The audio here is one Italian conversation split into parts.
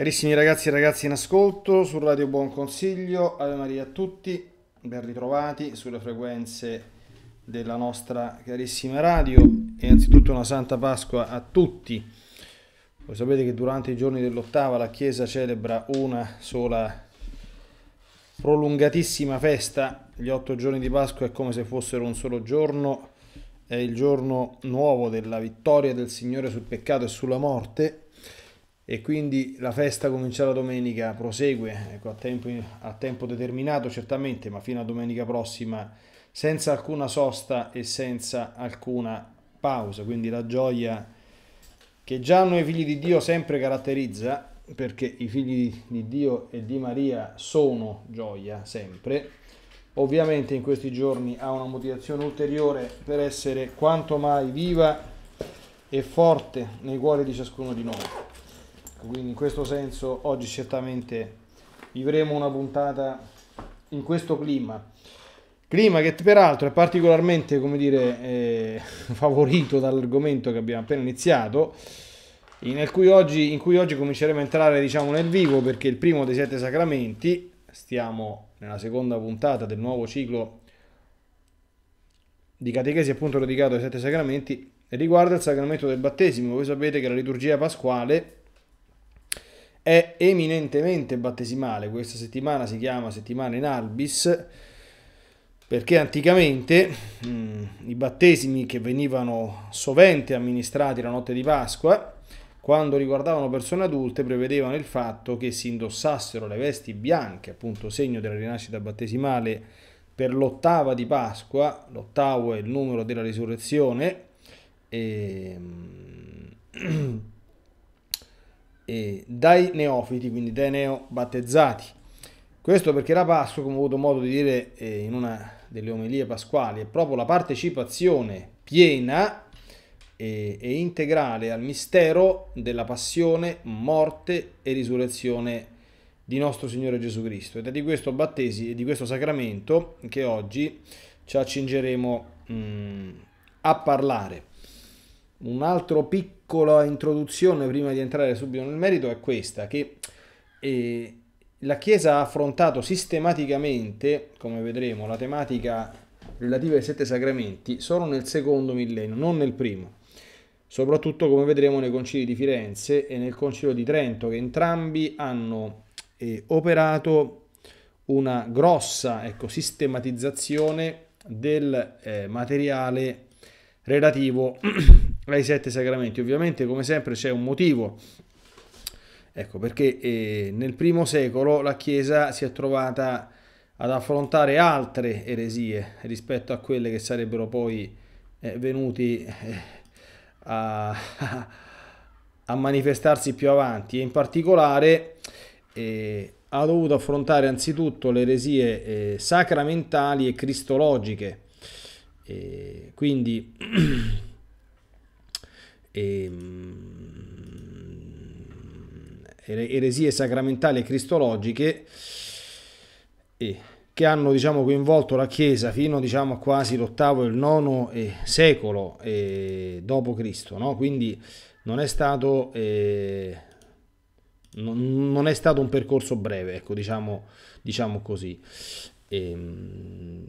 Carissimi ragazzi e ragazze in ascolto, su Radio Buon Consiglio, Ave Maria a tutti, ben ritrovati sulle frequenze della nostra carissima radio e anzitutto una Santa Pasqua a tutti. Voi sapete che durante i giorni dell'ottava la Chiesa celebra una sola prolungatissima festa, gli otto giorni di Pasqua è come se fossero un solo giorno, è il giorno nuovo della vittoria del Signore sul peccato e sulla morte e quindi la festa cominciata domenica, prosegue ecco, a, tempo, a tempo determinato certamente, ma fino a domenica prossima senza alcuna sosta e senza alcuna pausa. Quindi la gioia che già noi figli di Dio sempre caratterizza, perché i figli di Dio e di Maria sono gioia sempre, ovviamente in questi giorni ha una motivazione ulteriore per essere quanto mai viva e forte nei cuori di ciascuno di noi. Ecco, quindi in questo senso oggi certamente vivremo una puntata in questo clima. Clima che peraltro è particolarmente, come dire, eh, favorito dall'argomento che abbiamo appena iniziato, in cui, oggi, in cui oggi cominceremo a entrare diciamo, nel vivo perché il primo dei sette sacramenti, stiamo nella seconda puntata del nuovo ciclo di catechesi appunto dedicato ai sette sacramenti, riguarda il sacramento del battesimo. Voi sapete che la liturgia pasquale è eminentemente battesimale. Questa settimana si chiama settimana in albis perché anticamente mh, mm, i battesimi che venivano sovente amministrati la notte di Pasqua, quando riguardavano persone adulte, prevedevano il fatto che si indossassero le vesti bianche, appunto segno della rinascita battesimale per l'ottava di Pasqua, l'ottavo è il numero della risurrezione, e... Ehm, eh, dai neofiti, quindi dai neobattezzati. Questo perché la Pasqua, come ho avuto modo di dire eh, in una delle omelie pasquali, è proprio la partecipazione piena e, eh, e integrale al mistero della passione, morte e risurrezione di nostro Signore Gesù Cristo. Ed è di questo battesimo e di questo sacramento che oggi ci accingeremo mh, mm, a parlare. Un'altra piccola introduzione prima di entrare subito nel merito è questa, che eh, la Chiesa ha affrontato sistematicamente, come vedremo, la tematica relativa ai sette sacramenti solo nel secondo millennio, non nel primo. Soprattutto come vedremo nei concili di Firenze e nel concilio di Trento, che entrambi hanno eh, operato una grossa ecco, sistematizzazione del eh, materiale relativo ai sette sacramenti. Ovviamente, come sempre, c'è un motivo. Ecco perché eh, nel primo secolo la Chiesa si è trovata ad affrontare altre eresie rispetto a quelle che sarebbero poi eh, venuti eh, a, a, manifestarsi più avanti e in particolare eh, ha dovuto affrontare anzitutto le eresie eh, sacramentali e cristologiche. Eh, quindi Ehm, e, eresie sacramentali e cristologiche e che hanno diciamo, coinvolto la Chiesa fino diciamo, a quasi l'ottavo e il nono eh, secolo eh, dopo Cristo, no? quindi non è, stato, eh, non, non è stato un percorso breve, ecco, diciamo, diciamo così. Ehm,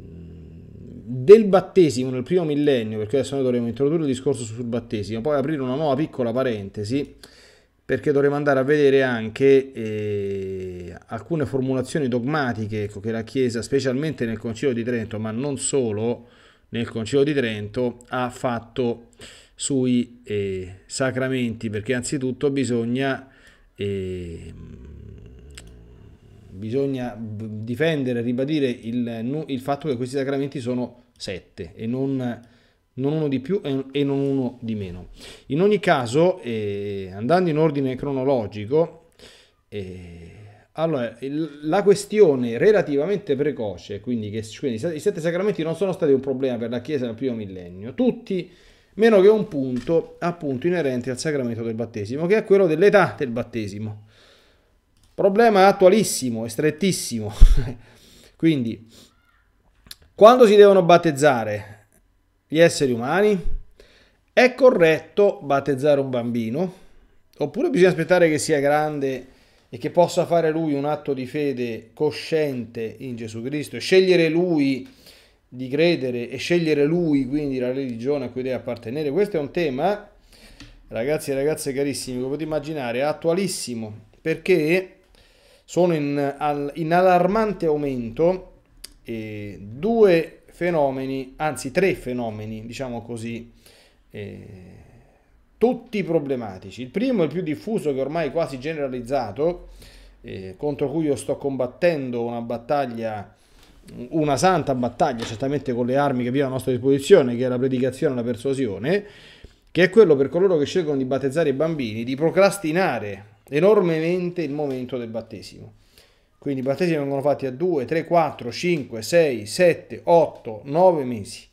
del battesimo nel primo millennio, perché adesso noi dovremo introdurre il discorso sul battesimo, poi aprire una nuova piccola parentesi, perché dovremo andare a vedere anche eh, alcune formulazioni dogmatiche ecco, che la Chiesa, specialmente nel Concilio di Trento, ma non solo nel Concilio di Trento, ha fatto sui eh, sacramenti, perché anzitutto bisogna... Eh, bisogna difendere, ribadire il, il fatto che questi sacramenti sono sette e non non uno di più e non uno di meno. In ogni caso, eh, andando in ordine cronologico, eh, allora, il, la questione relativamente precoce, quindi che quindi i sette sacramenti non sono stati un problema per la Chiesa nel primo millennio, tutti, meno che un punto appunto inerente al sacramento del battesimo, che è quello dell'età del battesimo. Problema attualissimo e strettissimo. Quindi, quando si devono battezzare gli esseri umani, è corretto battezzare un bambino? Oppure bisogna aspettare che sia grande e che possa fare lui un atto di fede cosciente in Gesù Cristo e scegliere lui di credere e scegliere lui quindi la religione a cui deve appartenere? Questo è un tema, ragazzi e ragazze carissimi, come potete immaginare, attualissimo perché sono in, al, in allarmante aumento eh, due fenomeni, anzi tre fenomeni, diciamo così, eh, tutti problematici. Il primo, il più diffuso, che ormai quasi generalizzato, eh, contro cui io sto combattendo una battaglia una santa battaglia, certamente con le armi che abbiamo a nostra disposizione, che è la predicazione e la persuasione, che è quello per coloro che scelgono di battezzare i bambini, di procrastinare enormemente il momento del battesimo. Quindi i battesimi vengono fatti a 2, 3, 4, 5, 6, 7, 8, 9 mesi.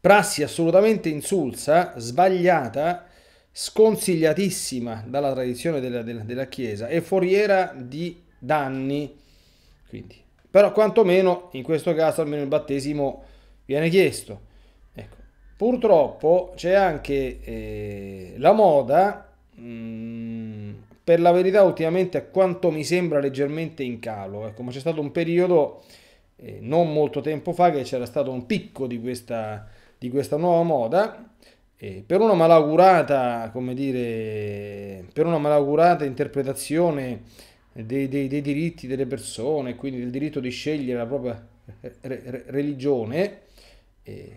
Prassi assolutamente insulsa, sbagliata, sconsigliatissima dalla tradizione della, della, della Chiesa e foriera di danni. Quindi, però quantomeno in questo caso almeno il battesimo viene chiesto. Ecco. Purtroppo c'è anche eh, la moda Mm, per la verità ultimamente a quanto mi sembra leggermente in calo. Ecco, ma c'è stato un periodo, eh, non molto tempo fa, che c'era stato un picco di questa, di questa nuova moda. Eh, per una malaugurata, come dire, per una malaugurata interpretazione dei, dei, dei diritti delle persone, quindi del diritto di scegliere la propria eh, re, re, religione,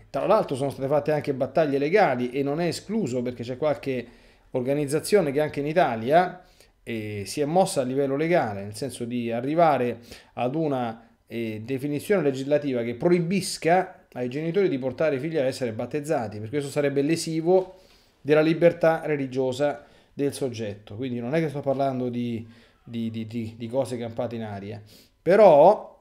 tra l'altro sono state fatte anche battaglie legali e non è escluso perché c'è qualche organizzazione che anche in Italia eh, si è mossa a livello legale, nel senso di arrivare ad una eh, definizione legislativa che proibisca ai genitori di portare i figli ad essere battezzati, perché questo sarebbe lesivo della libertà religiosa del soggetto. Quindi non è che sto parlando di, di, di, di cose campate in aria, però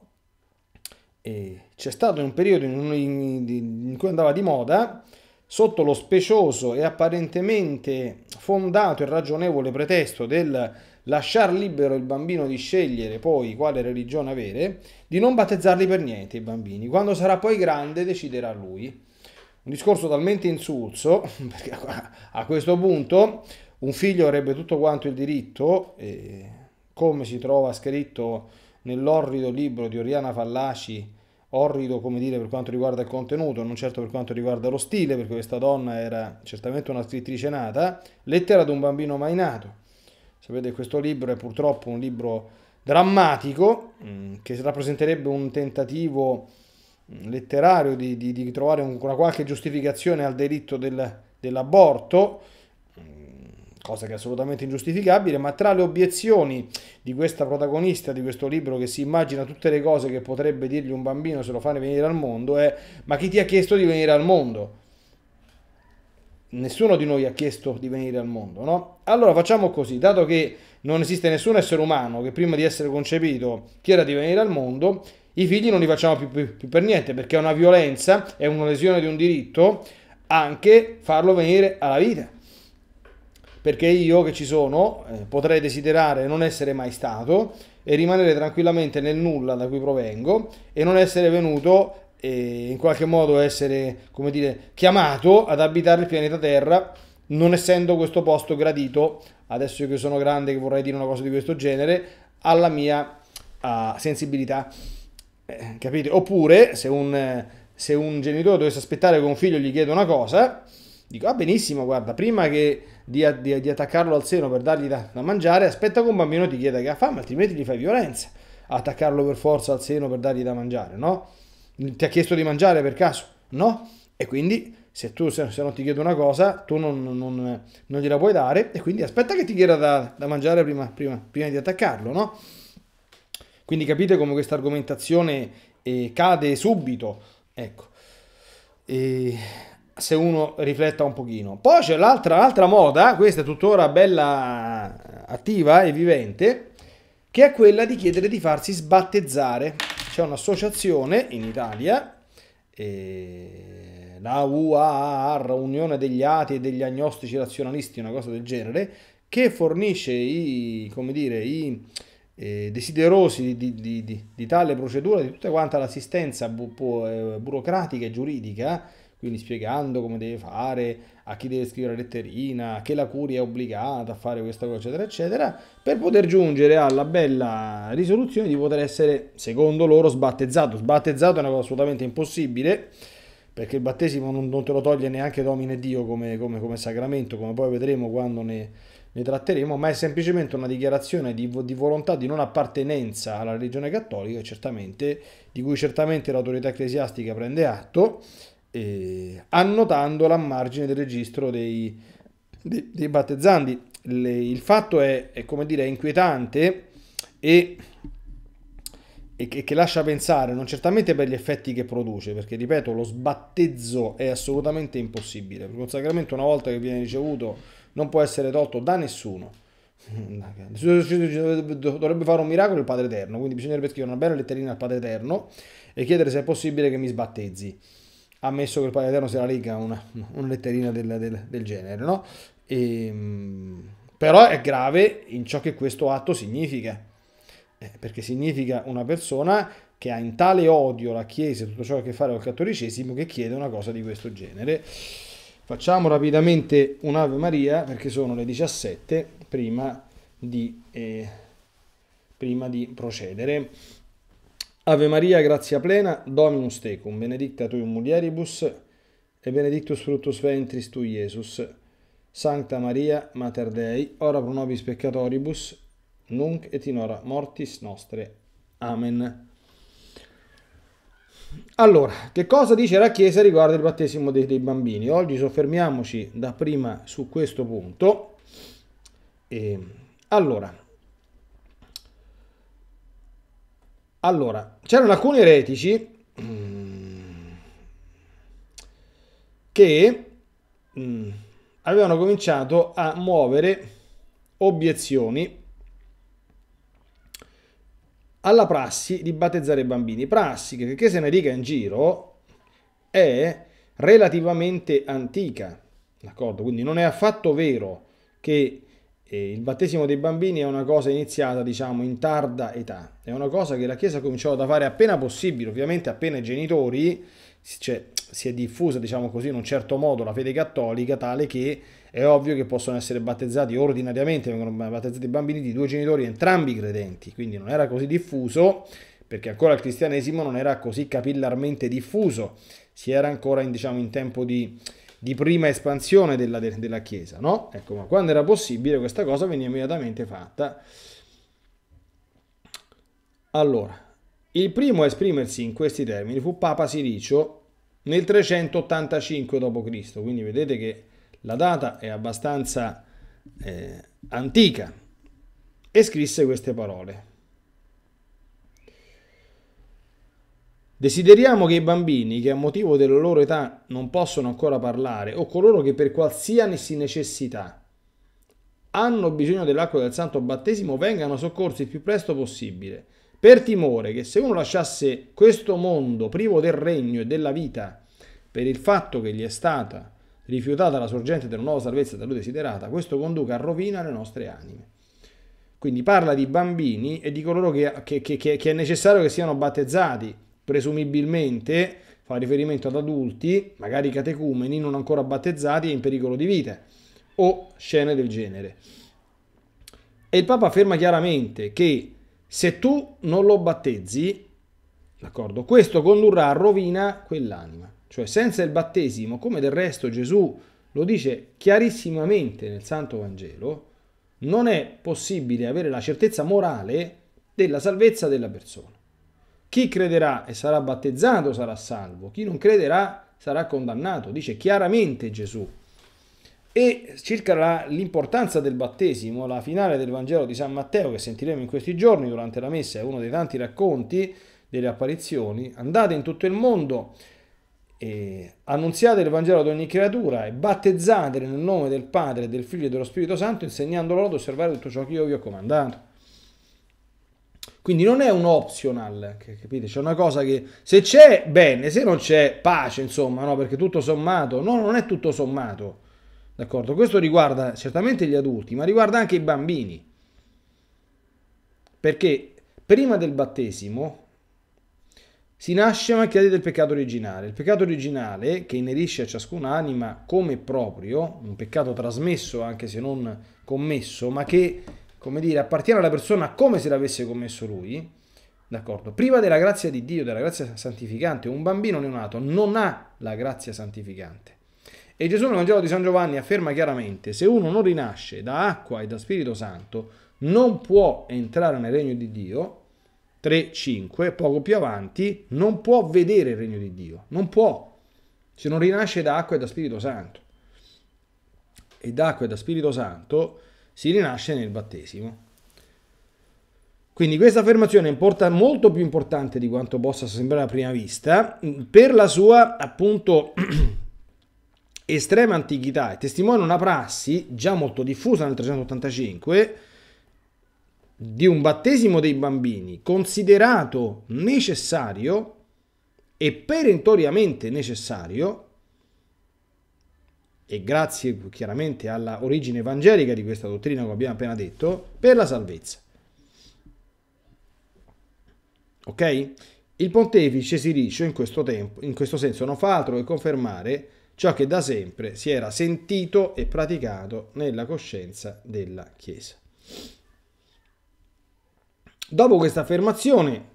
eh, c'è stato un periodo in, in, in cui andava di moda sotto lo specioso e apparentemente fondato e ragionevole pretesto del lasciar libero il bambino di scegliere poi quale religione avere, di non battezzarli per niente i bambini. Quando sarà poi grande deciderà lui. Un discorso talmente insulso, perché a questo punto un figlio avrebbe tutto quanto il diritto, eh, come si trova scritto nell'orrido libro di Oriana Fallaci, orrido come dire per quanto riguarda il contenuto, non certo per quanto riguarda lo stile, perché questa donna era certamente una scrittrice nata, Lettera ad un bambino mai nato. Sapete, questo libro è purtroppo un libro drammatico mm, che rappresenterebbe un tentativo mm, letterario di, di, di trovare una qualche giustificazione al delitto del, dell'aborto cosa che è assolutamente ingiustificabile, ma tra le obiezioni di questa protagonista di questo libro che si immagina tutte le cose che potrebbe dirgli un bambino se lo fa venire al mondo è ma chi ti ha chiesto di venire al mondo? Nessuno di noi ha chiesto di venire al mondo, no? Allora facciamo così, dato che non esiste nessun essere umano che prima di essere concepito chieda di venire al mondo, i figli non li facciamo più, più, più per niente perché è una violenza, è una lesione di un diritto anche farlo venire alla vita perché io che ci sono eh, potrei desiderare non essere mai stato e rimanere tranquillamente nel nulla da cui provengo e non essere venuto e in qualche modo essere, come dire, chiamato ad abitare il pianeta Terra non essendo questo posto gradito, adesso che sono grande che vorrei dire una cosa di questo genere, alla mia uh, sensibilità. Eh, capite? Oppure se un, se un genitore dovesse aspettare che un figlio gli chieda una cosa, dico, ah benissimo, guarda, prima che di, di, di attaccarlo al seno per dargli da, da, mangiare, aspetta che un bambino ti chieda che ha fame, altrimenti gli fai violenza. Attaccarlo per forza al seno per dargli da mangiare, no? Ti ha chiesto di mangiare per caso, no? E quindi se tu se, se non ti chiedo una cosa, tu non, non, non, gliela puoi dare e quindi aspetta che ti chieda da, da mangiare prima, prima, prima, di attaccarlo, no? Quindi capite come questa argomentazione eh, cade subito, ecco. E se uno rifletta un pochino. Poi c'è l'altra, moda, questa è tuttora bella attiva e vivente, che è quella di chiedere di farsi sbattezzare. C'è un'associazione in Italia, eh, la UAR, Unione degli Ati e degli Agnostici Razionalisti, una cosa del genere, che fornisce i, come dire, i eh, desiderosi di, di, di, di, tale procedura, di tutta quanta l'assistenza bu eh, burocratica e giuridica, quindi spiegando come deve fare, a chi deve scrivere la letterina, che la curia è obbligata a fare questa cosa, eccetera, eccetera, per poter giungere alla bella risoluzione di poter essere, secondo loro, sbattezzato. Sbattezzato è una cosa assolutamente impossibile, perché il battesimo non, non te lo toglie neanche Domine Dio come, come, come sacramento, come poi vedremo quando ne, ne, tratteremo, ma è semplicemente una dichiarazione di, di volontà di non appartenenza alla religione cattolica, certamente, di cui certamente l'autorità ecclesiastica prende atto, eh, annotandola a margine del registro dei, dei, dei battezzanti. Le, il fatto è, è, come dire, inquietante e, e che, che lascia pensare, non certamente per gli effetti che produce, perché ripeto, lo sbattezzo è assolutamente impossibile, perché un sacramento una volta che viene ricevuto non può essere tolto da nessuno. Dovrebbe fare un miracolo il Padre Eterno, quindi bisognerebbe scrivere una bella letterina al Padre Eterno e chiedere se è possibile che mi sbattezzi ammesso che il Padre Eterno sia la Lega, una, una letterina del, del, del genere, no? E, ehm, però è grave in ciò che questo atto significa, eh, perché significa una persona che ha in tale odio la Chiesa e tutto ciò che ha a che fare col cattolicesimo che chiede una cosa di questo genere. Facciamo rapidamente un'Ave Maria perché sono le 17 prima di, eh, prima di procedere. Ave Maria, grazia plena, Dominus tecum, benedicta tu in mulieribus, e benedictus fructus ventris tu, Jesus. Sancta Maria, Mater Dei, ora pro nobis peccatoribus, nunc et in hora mortis nostre. Amen. Allora, che cosa dice la Chiesa riguardo il battesimo dei, dei bambini? Oggi soffermiamoci dapprima su questo punto. E, ehm, allora, Allora, c'erano alcuni eretici mm, che mm, avevano cominciato a muovere obiezioni alla prassi di battezzare i bambini. Prassi che, che se ne dica in giro, è relativamente antica, d'accordo? Quindi non è affatto vero che e il battesimo dei bambini è una cosa iniziata, diciamo, in tarda età. È una cosa che la Chiesa ha cominciato a fare appena possibile, ovviamente appena i genitori, cioè, si è diffusa, diciamo così, in un certo modo la fede cattolica, tale che è ovvio che possono essere battezzati ordinariamente, vengono battezzati bambini di due genitori entrambi credenti, quindi non era così diffuso, perché ancora il cristianesimo non era così capillarmente diffuso, si era ancora in, diciamo, in tempo di di prima espansione della, de, della Chiesa, no? Ecco, ma quando era possibile questa cosa veniva immediatamente fatta. Allora, il primo a esprimersi in questi termini fu Papa Siricio nel 385 d.C., quindi vedete che la data è abbastanza eh, antica, e scrisse queste parole. Desideriamo che i bambini che a motivo della loro età non possono ancora parlare o coloro che per qualsiasi necessità hanno bisogno dell'acqua del santo battesimo vengano soccorsi il più presto possibile, per timore che se uno lasciasse questo mondo privo del regno e della vita per il fatto che gli è stata rifiutata la sorgente della nuova salvezza da lui desiderata, questo conduca a rovina le nostre anime. Quindi parla di bambini e di coloro che, che, che, che è necessario che siano battezzati, presumibilmente fa riferimento ad adulti, magari catecumeni non ancora battezzati e in pericolo di vita, o scene del genere. E il Papa afferma chiaramente che se tu non lo battezzi, d'accordo, questo condurrà a rovina quell'anima. Cioè senza il battesimo, come del resto Gesù lo dice chiarissimamente nel Santo Vangelo, non è possibile avere la certezza morale della salvezza della persona. Chi crederà e sarà battezzato sarà salvo, chi non crederà sarà condannato, dice chiaramente Gesù. E circa l'importanza del battesimo, la finale del Vangelo di San Matteo che sentiremo in questi giorni durante la messa è uno dei tanti racconti delle apparizioni. Andate in tutto il mondo, e annunziate il Vangelo ad ogni creatura e battezzatele nel nome del Padre, del Figlio e dello Spirito Santo, insegnando loro ad osservare tutto ciò che io vi ho comandato. Quindi non è un optional, capite? C'è una cosa che se c'è bene, se non c'è pace, insomma, no? Perché tutto sommato, no, non è tutto sommato, d'accordo? Questo riguarda certamente gli adulti, ma riguarda anche i bambini. Perché prima del battesimo si nasce macchiati del peccato originale. Il peccato originale che inerisce a ciascuna anima come proprio, un peccato trasmesso anche se non commesso, ma che come dire, appartiene alla persona come se l'avesse commesso lui, d'accordo? Priva della grazia di Dio, della grazia santificante, un bambino neonato non ha la grazia santificante. E Gesù nel Vangelo di San Giovanni afferma chiaramente, se uno non rinasce da acqua e da Spirito Santo, non può entrare nel regno di Dio, 3.5, poco più avanti, non può vedere il regno di Dio, non può, se non rinasce da acqua e da Spirito Santo. E da acqua e da Spirito Santo si rinasce nel battesimo. Quindi questa affermazione è molto più importante di quanto possa sembrare a prima vista mm, per la sua appunto estrema antichità e testimonia una prassi già molto diffusa nel 385 di un battesimo dei bambini considerato necessario e perentoriamente necessario e grazie chiaramente alla origine evangelica di questa dottrina che abbiamo appena detto, per la salvezza. Ok? Il pontefice Siricio in questo, tempo, in questo senso non fa altro che confermare ciò che da sempre si era sentito e praticato nella coscienza della Chiesa. Dopo questa affermazione,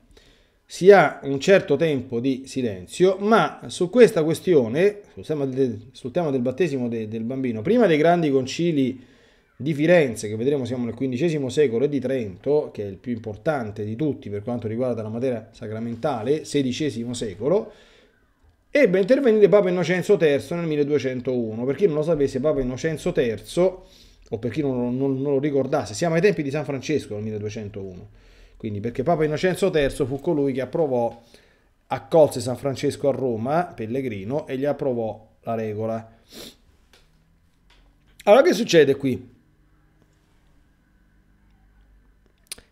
si ha un certo tempo di silenzio, ma su questa questione, sul tema del, sul tema del battesimo de, del bambino, prima dei grandi concili di Firenze, che vedremo siamo nel XV secolo, e di Trento, che è il più importante di tutti per quanto riguarda la materia sacramentale, XVI secolo, ebbe a intervenire Papa Innocenzo III nel 1201. Per chi non lo sapesse, Papa Innocenzo III, o per chi non, non, non lo ricordasse, siamo ai tempi di San Francesco nel 1201 quindi perché Papa Innocenzo III fu colui che approvò, accolse San Francesco a Roma, pellegrino, e gli approvò la regola. Allora che succede qui?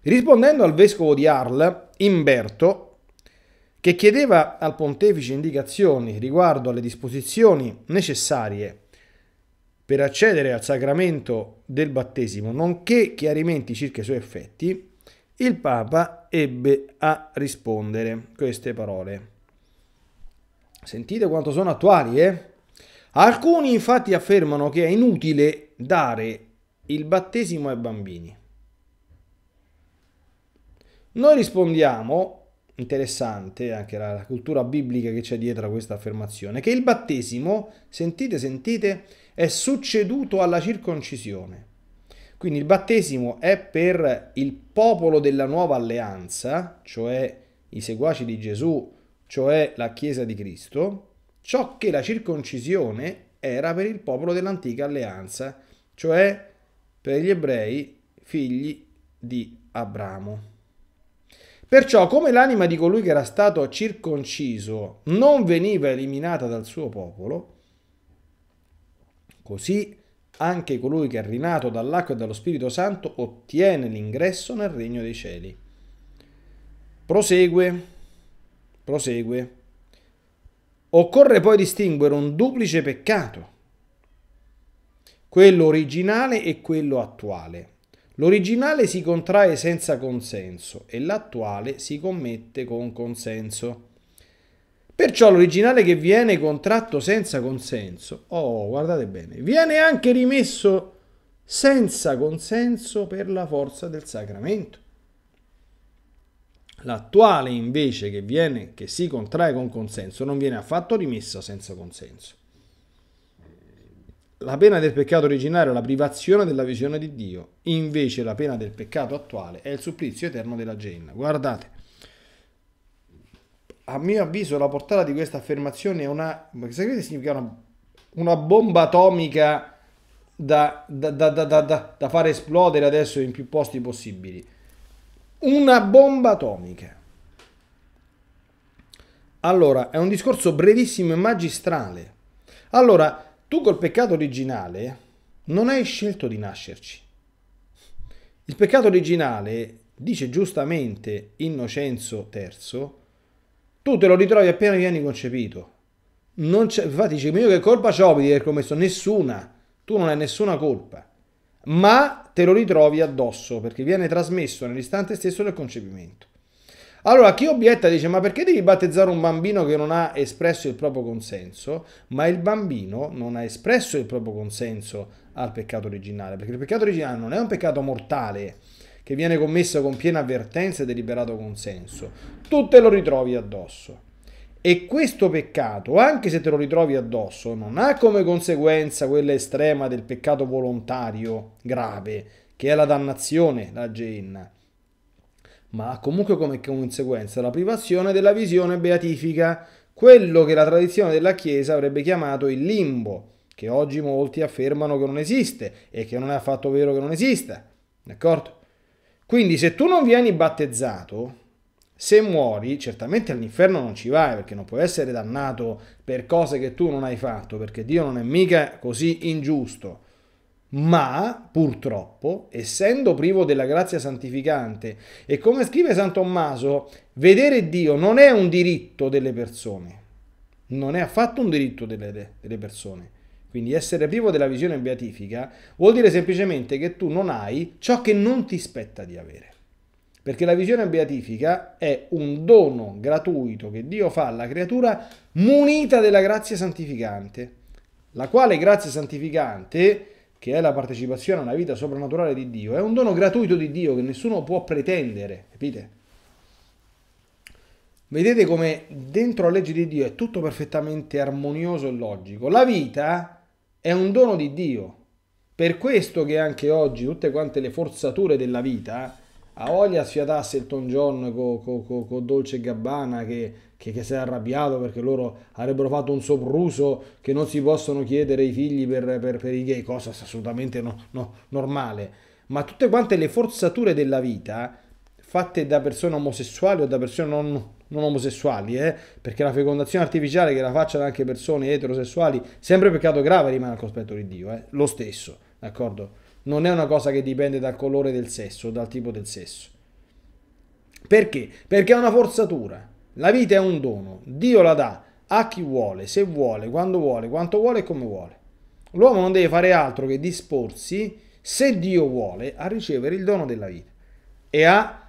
Rispondendo al vescovo di Arles, Imberto, che chiedeva al pontefice indicazioni riguardo alle disposizioni necessarie per accedere al sacramento del battesimo, nonché chiarimenti circa i suoi effetti, il Papa ebbe a rispondere queste parole. Sentite quanto sono attuali, eh? Alcuni infatti affermano che è inutile dare il battesimo ai bambini. Noi rispondiamo, interessante anche la cultura biblica che c'è dietro a questa affermazione, che il battesimo, sentite, sentite, è succeduto alla circoncisione. Quindi il battesimo è per il popolo della nuova alleanza, cioè i seguaci di Gesù, cioè la Chiesa di Cristo, ciò che la circoncisione era per il popolo dell'antica alleanza, cioè per gli ebrei figli di Abramo. Perciò, come l'anima di colui che era stato circonciso non veniva eliminata dal suo popolo, così anche colui che è rinato dall'acqua e dallo Spirito Santo ottiene l'ingresso nel regno dei cieli. Prosegue, prosegue. Occorre poi distinguere un duplice peccato, quello originale e quello attuale. L'originale si contrae senza consenso e l'attuale si commette con consenso. Perciò l'originale che viene contratto senza consenso, oh guardate bene, viene anche rimesso senza consenso per la forza del sacramento. L'attuale invece che, viene, che si contrae con consenso non viene affatto rimessa senza consenso. La pena del peccato originale è la privazione della visione di Dio, invece la pena del peccato attuale è il supplizio eterno della genna. Guardate, a mio avviso la portata di questa affermazione è una, che significa una, una bomba atomica da, da, da, da, far esplodere adesso in più posti possibili. Una bomba atomica. Allora, è un discorso brevissimo e magistrale. Allora, tu col peccato originale non hai scelto di nascerci. Il peccato originale, dice giustamente Innocenzo III, tu te lo ritrovi appena vieni concepito. Non c'è, infatti dici, io che colpa ho di aver commesso? Nessuna. Tu non hai nessuna colpa. Ma te lo ritrovi addosso, perché viene trasmesso nell'istante stesso del concepimento. Allora, chi obietta dice, ma perché devi battezzare un bambino che non ha espresso il proprio consenso? Ma il bambino non ha espresso il proprio consenso al peccato originale, perché il peccato originale non è un peccato mortale, che viene commesso con piena avvertenza e deliberato consenso. Tu te lo ritrovi addosso. E questo peccato, anche se te lo ritrovi addosso, non ha come conseguenza quella estrema del peccato volontario grave, che è la dannazione, la genna, ma ha comunque come conseguenza la privazione della visione beatifica, quello che la tradizione della Chiesa avrebbe chiamato il limbo, che oggi molti affermano che non esiste e che non è affatto vero che non esista. D'accordo? Quindi se tu non vieni battezzato, se muori, certamente all'inferno non ci vai perché non puoi essere dannato per cose che tu non hai fatto, perché Dio non è mica così ingiusto. Ma purtroppo, essendo privo della grazia santificante, e come scrive San Tommaso, vedere Dio non è un diritto delle persone, non è affatto un diritto delle, delle persone, quindi essere privo della visione beatifica vuol dire semplicemente che tu non hai ciò che non ti spetta di avere. Perché la visione beatifica è un dono gratuito che Dio fa alla creatura munita della grazia santificante, la quale grazia santificante, che è la partecipazione a una vita soprannaturale di Dio, è un dono gratuito di Dio che nessuno può pretendere, capite? Vedete come dentro la legge di Dio è tutto perfettamente armonioso e logico. La vita è un dono di Dio. Per questo che anche oggi tutte quante le forzature della vita, eh, a voglia sfiatasse il Tom John con co, co, co Dolce Gabbana che, che, che, si è arrabbiato perché loro avrebbero fatto un sopruso che non si possono chiedere i figli per, per, per i gay, cosa assolutamente no, no, normale. Ma tutte quante le forzature della vita, fatte da persone omosessuali o da persone non non omosessuali, eh? perché la fecondazione artificiale che la facciano anche persone eterosessuali, sempre peccato grave rimane al cospetto di Dio, eh? lo stesso, d'accordo? Non è una cosa che dipende dal colore del sesso, dal tipo del sesso. Perché? Perché è una forzatura. La vita è un dono, Dio la dà a chi vuole, se vuole, quando vuole, quanto vuole e come vuole. L'uomo non deve fare altro che disporsi, se Dio vuole, a ricevere il dono della vita e a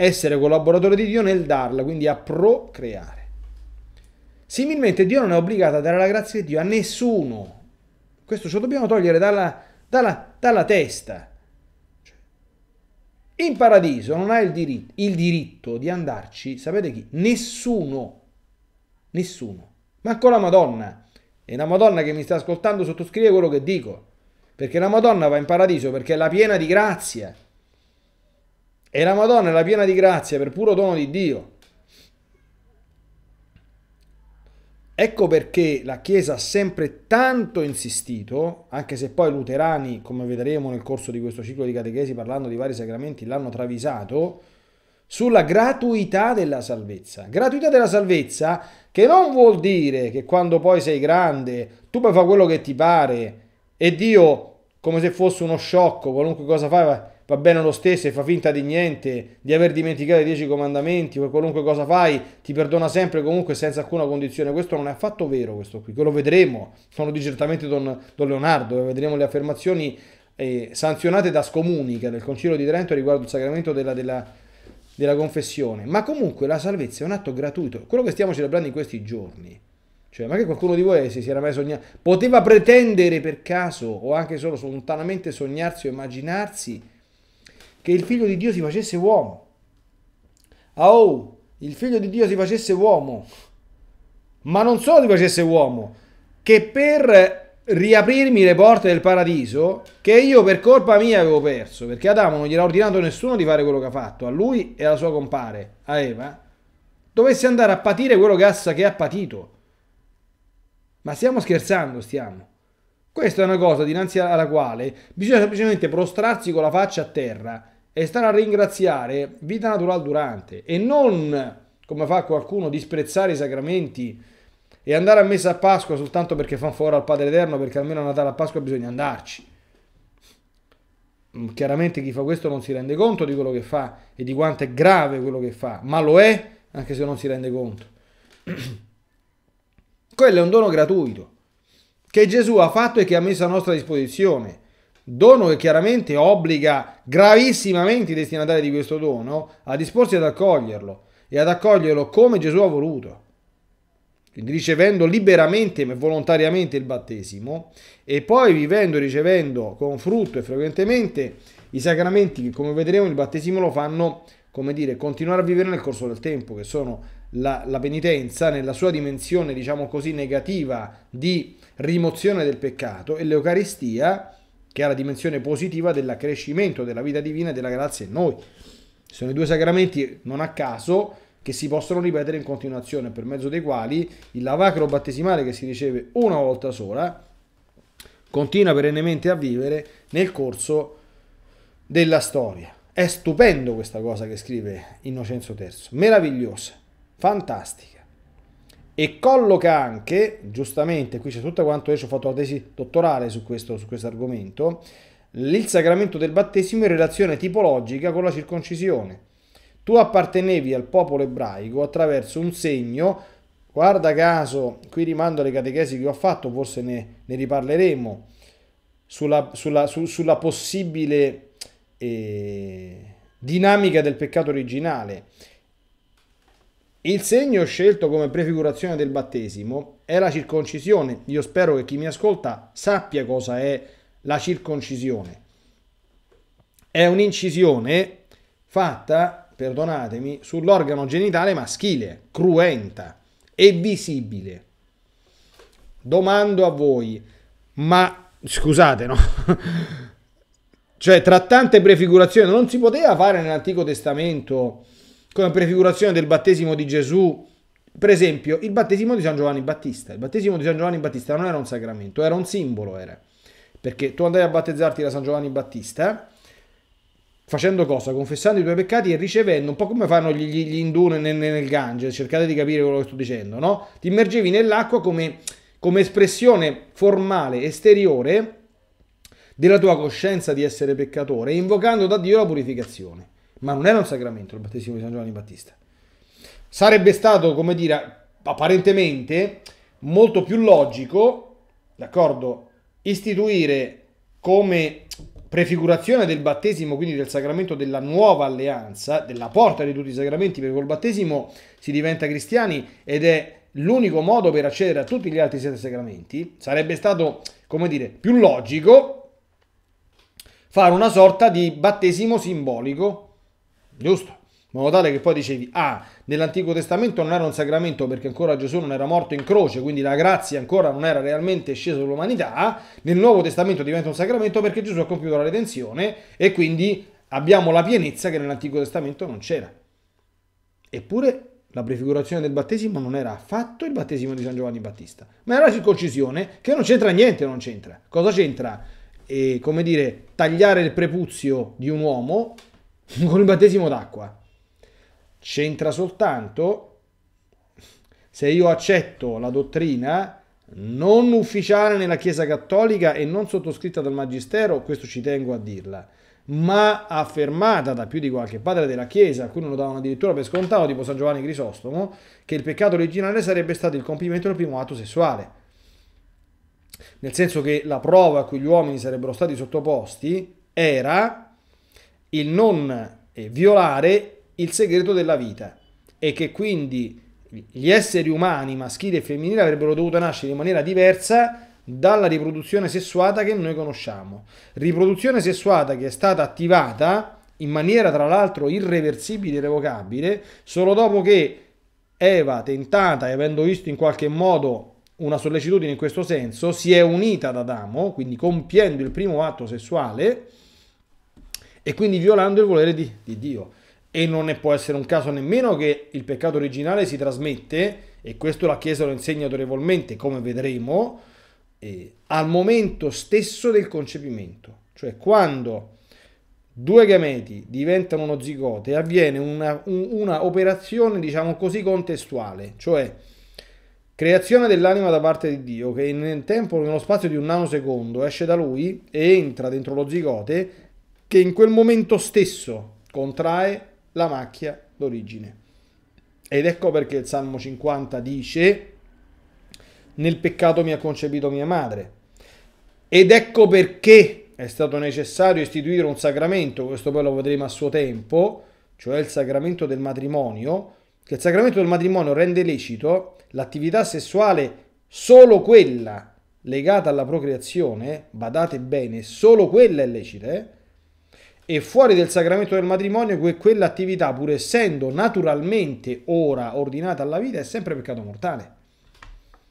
essere collaboratore di Dio nel darla, quindi a procreare. Similmente Dio non è obbligato a dare la grazia di Dio a nessuno. Questo ce lo dobbiamo togliere dalla, dalla, dalla testa. Cioè, in paradiso non ha il diritto, il diritto di andarci, sapete chi? Nessuno. Nessuno. Manco la Madonna. E la Madonna che mi sta ascoltando sottoscrive quello che dico. Perché la Madonna va in paradiso perché è la piena di grazia. E la Madonna era piena di grazia per puro dono di Dio. Ecco perché la Chiesa ha sempre tanto insistito, anche se poi i luterani, come vedremo nel corso di questo ciclo di catechesi parlando di vari sacramenti, l'hanno travisato, sulla gratuità della salvezza. Gratuità della salvezza che non vuol dire che quando poi sei grande tu puoi fare quello che ti pare e Dio, come se fosse uno sciocco, qualunque cosa fai, va bene lo stesso e fa finta di niente, di aver dimenticato i dieci comandamenti, per qualunque cosa fai, ti perdona sempre comunque senza alcuna condizione. Questo non è affatto vero, questo qui, che lo vedremo, sono di certamente Don, Don Leonardo, vedremo le affermazioni eh, sanzionate da scomunica del Concilio di Trento riguardo il sacramento della, della, della confessione. Ma comunque la salvezza è un atto gratuito, quello che stiamo celebrando in questi giorni. Cioè, ma che qualcuno di voi si era mai sognato? Poteva pretendere per caso, o anche solo lontanamente sognarsi o immaginarsi, che il figlio di Dio si facesse uomo. oh, il figlio di Dio si facesse uomo, ma non solo si facesse uomo, che per riaprirmi le porte del paradiso, che io per colpa mia avevo perso, perché Adamo non gli era ordinato nessuno di fare quello che ha fatto, a lui e alla sua compare, a Eva, dovesse andare a patire quello che ha, che ha patito. Ma stiamo scherzando, stiamo. Questa è una cosa dinanzi alla quale bisogna semplicemente prostrarsi con la faccia a terra e stanno a ringraziare vita natural durante e non come fa qualcuno disprezzare i sacramenti e andare a messa a Pasqua soltanto perché fanno fuori al Padre Eterno perché almeno a Natale a Pasqua bisogna andarci. Mm, chiaramente chi fa questo non si rende conto di quello che fa e di quanto è grave quello che fa, ma lo è anche se non si rende conto. Quello è un dono gratuito che Gesù ha fatto e che ha messo a nostra disposizione dono che chiaramente obbliga gravissimamente i destinatari di questo dono a disporsi ad accoglierlo e ad accoglierlo come Gesù ha voluto. Quindi ricevendo liberamente e volontariamente il battesimo e poi vivendo e ricevendo con frutto e frequentemente i sacramenti che come vedremo il battesimo lo fanno, come dire, continuare a vivere nel corso del tempo, che sono la, la, penitenza nella sua dimensione, diciamo così, negativa di rimozione del peccato e l'Eucaristia che ha la dimensione positiva dell'accrescimento della vita divina e della grazia in noi. Sono i due sacramenti, non a caso, che si possono ripetere in continuazione, per mezzo dei quali il lavacro battesimale che si riceve una volta sola continua perennemente a vivere nel corso della storia. È stupendo questa cosa che scrive Innocenzo III, meravigliosa, fantastica e colloca anche, giustamente, qui c'è tutto quanto io ho fatto la tesi dottorale su questo, su questo argomento, il sacramento del battesimo in relazione tipologica con la circoncisione. Tu appartenevi al popolo ebraico attraverso un segno, guarda caso, qui rimando alle catechesi che ho fatto, forse ne, ne riparleremo, sulla, sulla, su, sulla possibile eh, dinamica del peccato originale il segno scelto come prefigurazione del battesimo è la circoncisione. Io spero che chi mi ascolta sappia cosa è la circoncisione. È un'incisione fatta, perdonatemi, sull'organo genitale maschile, cruenta e visibile. Domando a voi, ma scusate, no? cioè, tra tante prefigurazioni non si poteva fare nell'Antico Testamento come prefigurazione del battesimo di Gesù, per esempio il battesimo di San Giovanni Battista. Il battesimo di San Giovanni Battista non era un sacramento, era un simbolo, era. Perché tu andai a battezzarti da San Giovanni Battista facendo cosa? Confessando i tuoi peccati e ricevendo, un po' come fanno gli, gli, gli induni nel, nel, Gange, cercate di capire quello che sto dicendo, no? Ti immergevi nell'acqua come, come espressione formale, esteriore, della tua coscienza di essere peccatore, invocando da Dio la purificazione ma non era un sacramento il battesimo di San Giovanni Battista. Sarebbe stato, come dire, apparentemente molto più logico, d'accordo, istituire come prefigurazione del battesimo, quindi del sacramento della nuova alleanza, della porta di tutti i sacramenti, perché col battesimo si diventa cristiani ed è l'unico modo per accedere a tutti gli altri sette sacramenti, sarebbe stato, come dire, più logico fare una sorta di battesimo simbolico, giusto? In modo tale che poi dicevi, ah, nell'Antico Testamento non era un sacramento perché ancora Gesù non era morto in croce, quindi la grazia ancora non era realmente scesa sull'umanità, nel Nuovo Testamento diventa un sacramento perché Gesù ha compiuto la redenzione e quindi abbiamo la pienezza che nell'Antico Testamento non c'era. Eppure la prefigurazione del battesimo non era affatto il battesimo di San Giovanni Battista, ma era la circoncisione che non c'entra niente, non c'entra. Cosa c'entra? E, eh, come dire, tagliare il prepuzio di un uomo con il battesimo d'acqua. C'entra soltanto se io accetto la dottrina non ufficiale nella Chiesa Cattolica e non sottoscritta dal Magistero, questo ci tengo a dirla, ma affermata da più di qualche padre della Chiesa, alcuni lo davano addirittura per scontato, tipo San Giovanni Crisostomo, che il peccato originale sarebbe stato il compimento del primo atto sessuale. Nel senso che la prova a cui gli uomini sarebbero stati sottoposti era il non eh, violare il segreto della vita e che quindi gli esseri umani, maschile e femminile, avrebbero dovuto nascere in maniera diversa dalla riproduzione sessuata che noi conosciamo. Riproduzione sessuata che è stata attivata in maniera tra l'altro irreversibile e irrevocabile solo dopo che Eva, tentata e avendo visto in qualche modo una sollecitudine in questo senso, si è unita ad Adamo, quindi compiendo il primo atto sessuale e quindi violando il volere di, di Dio. E non ne può essere un caso nemmeno che il peccato originale si trasmette, e questo la Chiesa lo insegna autorevolmente, come vedremo, eh, al momento stesso del concepimento. Cioè quando due gameti diventano uno zigote avviene una, un, una operazione, diciamo così, contestuale, cioè creazione dell'anima da parte di Dio che nel tempo, nello spazio di un nanosecondo, esce da lui e entra dentro lo zigote che in quel momento stesso contrae la macchia d'origine. Ed ecco perché il Salmo 50 dice, nel peccato mi ha concepito mia madre. Ed ecco perché è stato necessario istituire un sacramento, questo poi lo vedremo a suo tempo, cioè il sacramento del matrimonio, che il sacramento del matrimonio rende lecito l'attività sessuale solo quella legata alla procreazione, badate bene, solo quella è lecita, eh? e fuori del sacramento del matrimonio que quell'attività, pur essendo naturalmente ora ordinata alla vita, è sempre peccato mortale.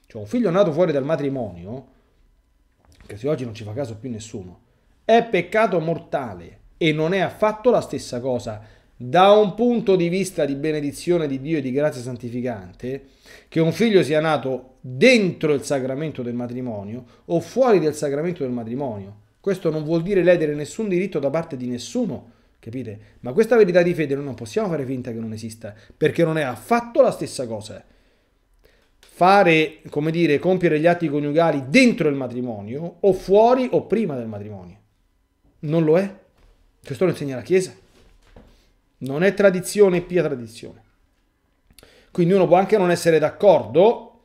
Cioè un figlio nato fuori dal matrimonio, che se oggi non ci fa caso più nessuno, è peccato mortale e non è affatto la stessa cosa da un punto di vista di benedizione di Dio e di grazia santificante, che un figlio sia nato dentro il sacramento del matrimonio o fuori del sacramento del matrimonio. Questo non vuol dire ledere nessun diritto da parte di nessuno, capite? Ma questa verità di fede noi non possiamo fare finta che non esista, perché non è affatto la stessa cosa. Fare, come dire, compiere gli atti coniugali dentro il matrimonio o fuori o prima del matrimonio. Non lo è. Questo lo insegna la Chiesa. Non è tradizione, è pia tradizione. Quindi uno può anche non essere d'accordo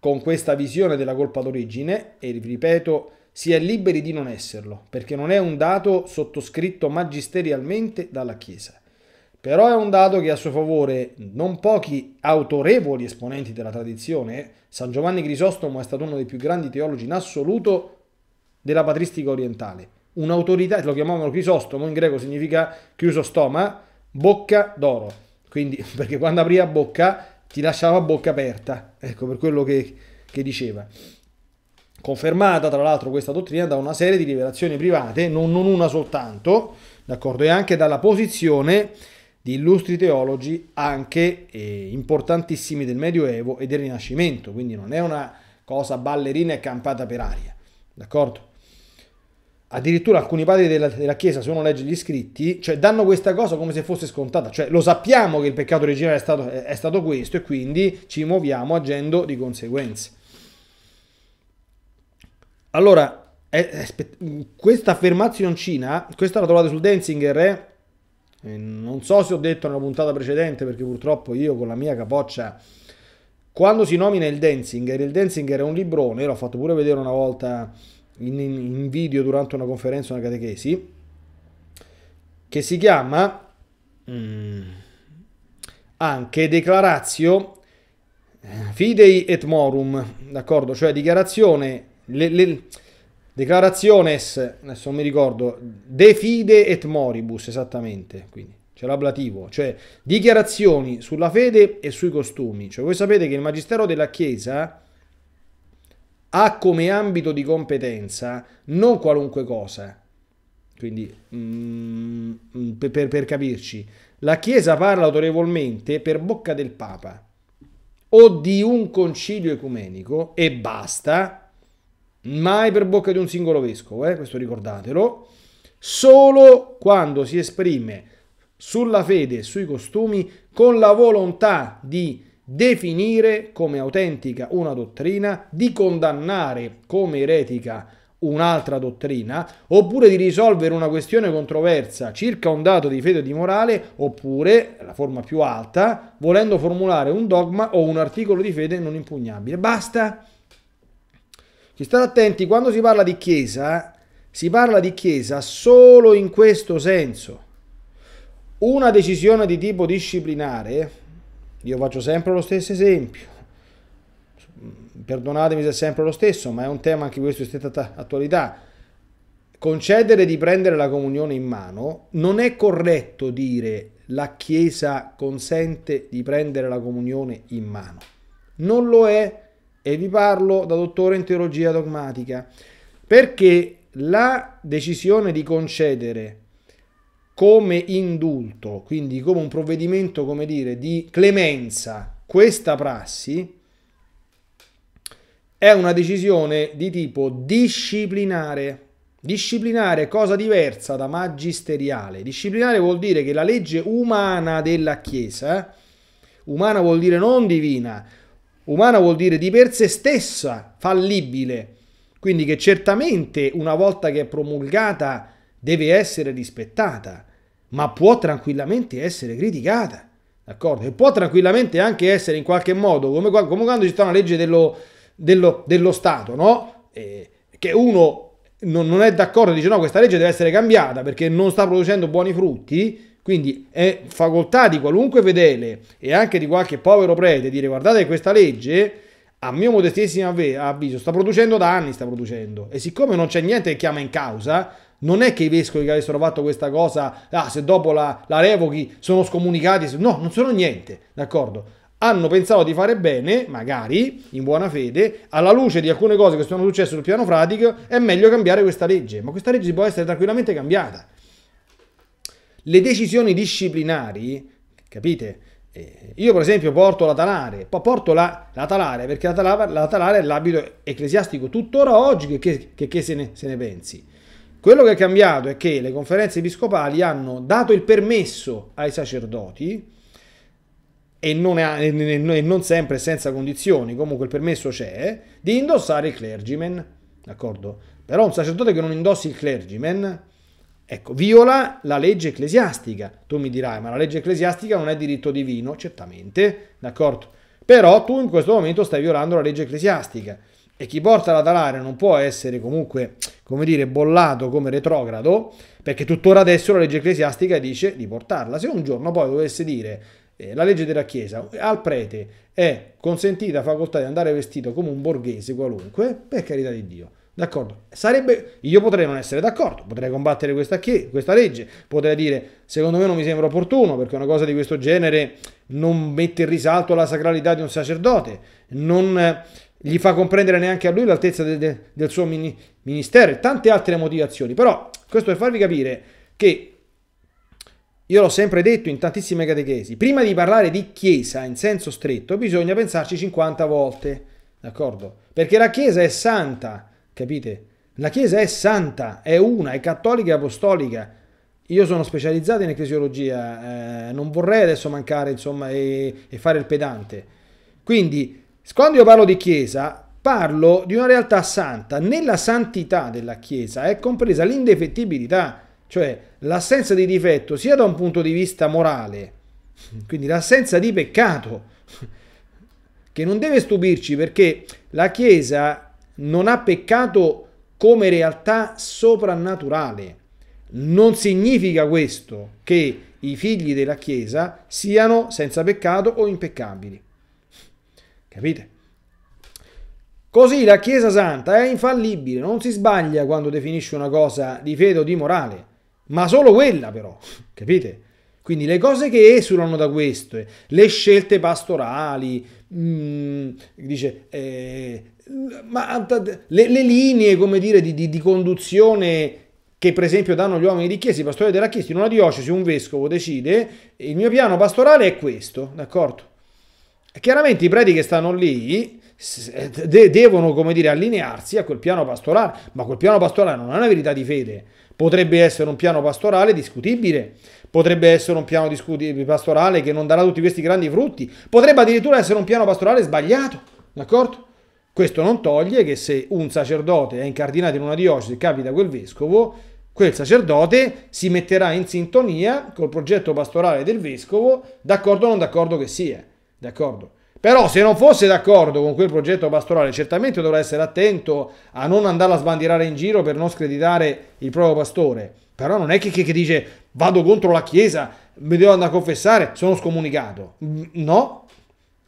con questa visione della colpa d'origine e ripeto, si è liberi di non esserlo, perché non è un dato sottoscritto magisterialmente dalla Chiesa. Però è un dato che a suo favore non pochi autorevoli esponenti della tradizione, San Giovanni Crisostomo è stato uno dei più grandi teologi in assoluto della patristica orientale, un'autorità, lo chiamavano Crisostomo, in greco significa chiuso crisostoma, bocca d'oro, quindi perché quando apriva bocca ti lasciava bocca aperta, ecco per quello che, che diceva confermata tra l'altro questa dottrina da una serie di rivelazioni private, non, non una soltanto, d'accordo, e anche dalla posizione di illustri teologi anche eh, importantissimi del Medioevo e del Rinascimento, quindi non è una cosa ballerina e campata per aria, d'accordo? Addirittura alcuni padri della, della Chiesa, se uno legge gli scritti, cioè danno questa cosa come se fosse scontata, cioè lo sappiamo che il peccato originale è stato, è stato questo e quindi ci muoviamo agendo di conseguenza. Allora, eh, questa affermazioncina, questa la trovate sul Danzinger, eh? non so se ho detto nella puntata precedente, perché purtroppo io con la mia capoccia... Quando si nomina il Danzinger, il Danzinger è un librone, l'ho fatto pure vedere una volta in, in video durante una conferenza, una catechesi, che si chiama mm, anche Declaratio Fidei et Morum, d'accordo? Cioè dichiarazione le, le declaraciones, adesso non mi ricordo, de fide et moribus, esattamente, quindi c'è l'ablativo, cioè dichiarazioni sulla fede e sui costumi. Cioè voi sapete che il Magistero della Chiesa ha come ambito di competenza non qualunque cosa. Quindi, mm, per, per, per capirci, la Chiesa parla autorevolmente per bocca del Papa o di un concilio ecumenico e basta, mai per bocca di un singolo vescovo, eh, questo ricordatelo, solo quando si esprime sulla fede e sui costumi con la volontà di definire come autentica una dottrina, di condannare come eretica un'altra dottrina, oppure di risolvere una questione controversa circa un dato di fede o di morale, oppure, la forma più alta, volendo formulare un dogma o un articolo di fede non impugnabile. Basta! Ci state attenti, quando si parla di Chiesa, eh, si parla di Chiesa solo in questo senso. Una decisione di tipo disciplinare, io faccio sempre lo stesso esempio, perdonatemi se è sempre lo stesso, ma è un tema anche questo di stretta attualità. Concedere di prendere la comunione in mano non è corretto dire la Chiesa consente di prendere la comunione in mano. Non lo è e vi parlo da dottore in teologia dogmatica, perché la decisione di concedere come indulto, quindi come un provvedimento, come dire, di clemenza, questa prassi è una decisione di tipo disciplinare. Disciplinare è cosa diversa da magisteriale. Disciplinare vuol dire che la legge umana della Chiesa, eh, umana vuol dire non divina, Umana vuol dire di per sé stessa fallibile, quindi che certamente una volta che è promulgata deve essere rispettata, ma può tranquillamente essere criticata, d'accordo? E può tranquillamente anche essere in qualche modo, come, come quando ci sta una legge dello, dello, dello Stato, no? Eh, che uno non, non è d'accordo e dice no, questa legge deve essere cambiata perché non sta producendo buoni frutti, quindi è facoltà di qualunque fedele e anche di qualche povero prete dire guardate questa legge, a mio modestissimo avviso, sta producendo da anni, sta producendo. E siccome non c'è niente che chiama in causa, non è che i vescovi che avessero fatto questa cosa, ah, se dopo la, la revochi sono scomunicati, no, non sono niente, d'accordo? Hanno pensato di fare bene, magari, in buona fede, alla luce di alcune cose che sono successe sul piano pratico, è meglio cambiare questa legge, ma questa legge può essere tranquillamente cambiata le decisioni disciplinari, capite? Eh, io per esempio porto la talare, porto la, la talare perché la talare, la talare è l'abito ecclesiastico tuttora oggi che, che, che se, ne, se ne pensi. Quello che è cambiato è che le conferenze episcopali hanno dato il permesso ai sacerdoti e non, è, e non sempre senza condizioni, comunque il permesso c'è, di indossare il clergyman, d'accordo? Però un sacerdote che non indossi il clergyman Ecco, viola la legge ecclesiastica. Tu mi dirai, ma la legge ecclesiastica non è diritto divino, certamente, d'accordo? Però tu in questo momento stai violando la legge ecclesiastica e chi porta la talare non può essere comunque, come dire, bollato come retrogrado, perché tuttora adesso la legge ecclesiastica dice di portarla. Se un giorno poi dovesse dire eh, la legge della Chiesa al prete è consentita facoltà di andare vestito come un borghese qualunque, per carità di Dio. D'accordo? Sarebbe, io potrei non essere d'accordo, potrei combattere questa, che, questa legge, potrei dire secondo me non mi sembra opportuno perché una cosa di questo genere non mette in risalto la sacralità di un sacerdote, non eh, gli fa comprendere neanche a lui l'altezza de, de, del suo mini, ministero e tante altre motivazioni. Però questo per farvi capire che io l'ho sempre detto in tantissime catechesi, prima di parlare di chiesa in senso stretto bisogna pensarci 50 volte, d'accordo? Perché la chiesa è santa capite? La Chiesa è santa, è una, è cattolica e apostolica. Io sono specializzato in ecclesiologia, eh, non vorrei adesso mancare insomma, e, e fare il pedante. Quindi, quando io parlo di Chiesa, parlo di una realtà santa. Nella santità della Chiesa è compresa l'indefettibilità, cioè l'assenza di difetto sia da un punto di vista morale, quindi l'assenza di peccato, che non deve stupirci perché la Chiesa non ha peccato come realtà soprannaturale. Non significa questo che i figli della Chiesa siano senza peccato o impeccabili. Capite? Così la Chiesa Santa è infallibile, non si sbaglia quando definisce una cosa di fede o di morale, ma solo quella però, capite? Quindi le cose che esulano da questo, eh, le scelte pastorali, mh, mm, dice, eh, ma le, le linee come dire, di, di, di, conduzione che per esempio danno gli uomini di chiesa, i pastori della chiesa, in una diocesi un vescovo decide, il mio piano pastorale è questo, d'accordo? Chiaramente i preti che stanno lì eh, de- devono, come dire, allinearsi a quel piano pastorale, ma quel piano pastorale non è una verità di fede, potrebbe essere un piano pastorale discutibile, potrebbe essere un piano discuti- pastorale che non darà tutti questi grandi frutti, potrebbe addirittura essere un piano pastorale sbagliato, d'accordo? Questo non toglie che se un sacerdote è incardinato in una diocesi e capita quel vescovo, quel sacerdote si metterà in sintonia col progetto pastorale del vescovo, d'accordo o non d'accordo che sia, d'accordo? Però se non fosse d'accordo con quel progetto pastorale, certamente dovrà essere attento a non andarla a sbandirare in giro per non screditare il proprio pastore. Però non è che, che dice vado contro la Chiesa, mi devo andare a confessare, sono scomunicato. No,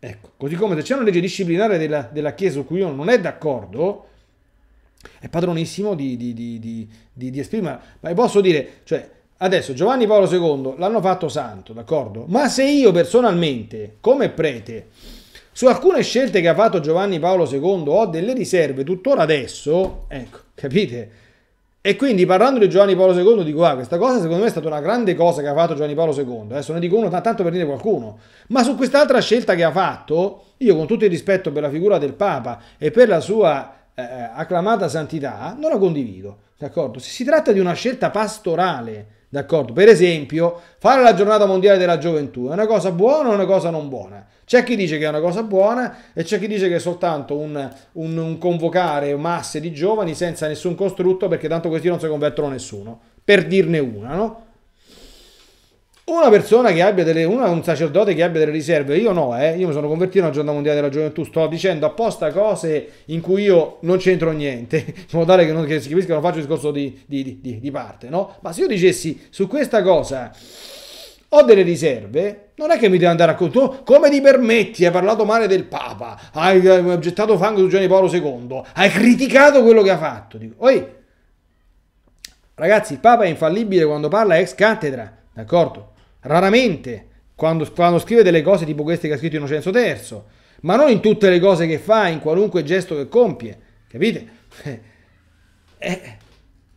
Ecco, così come se c'è una legge disciplinare della, della Chiesa su cui uno non è d'accordo, è padronissimo di, di, di, di esprimere. Ma posso dire, cioè, adesso Giovanni Paolo II l'hanno fatto santo, d'accordo? Ma se io personalmente, come prete, su alcune scelte che ha fatto Giovanni Paolo II ho delle riserve tuttora adesso, ecco, capite? E quindi parlando di Giovanni Paolo II dico, ah, questa cosa secondo me è stata una grande cosa che ha fatto Giovanni Paolo II, adesso eh, ne dico uno tanto per dire qualcuno, ma su quest'altra scelta che ha fatto, io con tutto il rispetto per la figura del Papa e per la sua eh, eh, acclamata santità, non la condivido, d'accordo? Se si tratta di una scelta pastorale, d'accordo? Per esempio, fare la giornata mondiale della gioventù è una cosa buona o una cosa non buona? C'è chi dice che è una cosa buona e c'è chi dice che è soltanto un, un, un convocare masse di giovani senza nessun costrutto perché tanto questi non si convertono nessuno, per dirne una, no? Una persona che abbia delle, una, un sacerdote che abbia delle riserve, io no, eh, io mi sono convertito alla giornata mondiale della gioventù, sto dicendo apposta cose in cui io non c'entro niente, in modo tale che, non, che si capisca non faccio discorso di, di, di, di parte, no? Ma se io dicessi su questa cosa ho delle riserve, non è che mi devo andare a contare, oh, come ti permetti, hai parlato male del Papa, hai, eh, gettato fango su Gianni Paolo II, hai criticato quello che ha fatto. Dico, Oi, ragazzi, il Papa è infallibile quando parla ex cattedra, d'accordo? Raramente, quando, quando scrive delle cose tipo queste che ha scritto Innocenzo III, ma non in tutte le cose che fa, in qualunque gesto che compie, capite? Eh,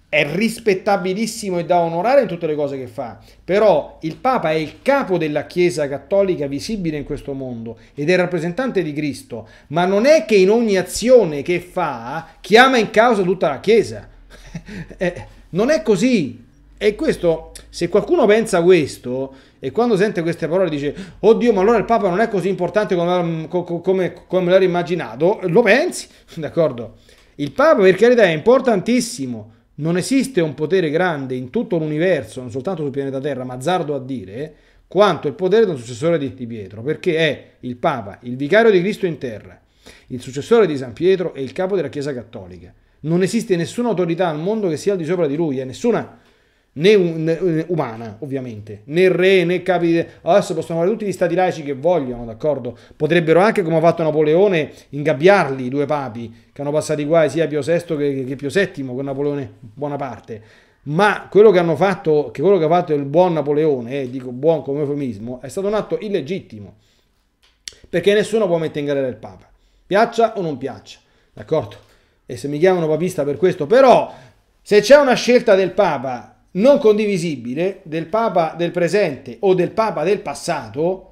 è rispettabilissimo e da onorare in tutte le cose che fa, però il Papa è il capo della Chiesa cattolica visibile in questo mondo ed è il rappresentante di Cristo, ma non è che in ogni azione che fa chiama in causa tutta la Chiesa. Eh, non è così. E questo, se qualcuno pensa questo e quando sente queste parole dice, oddio, ma allora il Papa non è così importante come, come, come l'ero immaginato, lo pensi, d'accordo? Il Papa, per carità, è importantissimo non esiste un potere grande in tutto l'universo, non soltanto sul pianeta Terra, ma azzardo a dire, quanto il potere di un successore di, di Pietro, perché è il Papa, il vicario di Cristo in terra, il successore di San Pietro e il capo della Chiesa Cattolica. Non esiste nessuna autorità al mondo che sia al di sopra di lui e nessuna né, un, né, eh, umana, ovviamente, né re né capi. Di... Adesso possono avere tutti gli stati laici che vogliono, d'accordo? Potrebbero anche, come ha fatto Napoleone, ingabbiarli i due papi che hanno passato i guai sia Pio VI che, che Pio VII con Napoleone buona parte. Ma quello che hanno fatto, che quello che ha fatto il buon Napoleone, eh, dico buon come eufemismo, è stato un atto illegittimo. Perché nessuno può mettere in galera il Papa, piaccia o non piaccia, d'accordo? E se mi chiamano papista per questo, però se c'è una scelta del Papa non condivisibile del Papa del presente o del Papa del passato,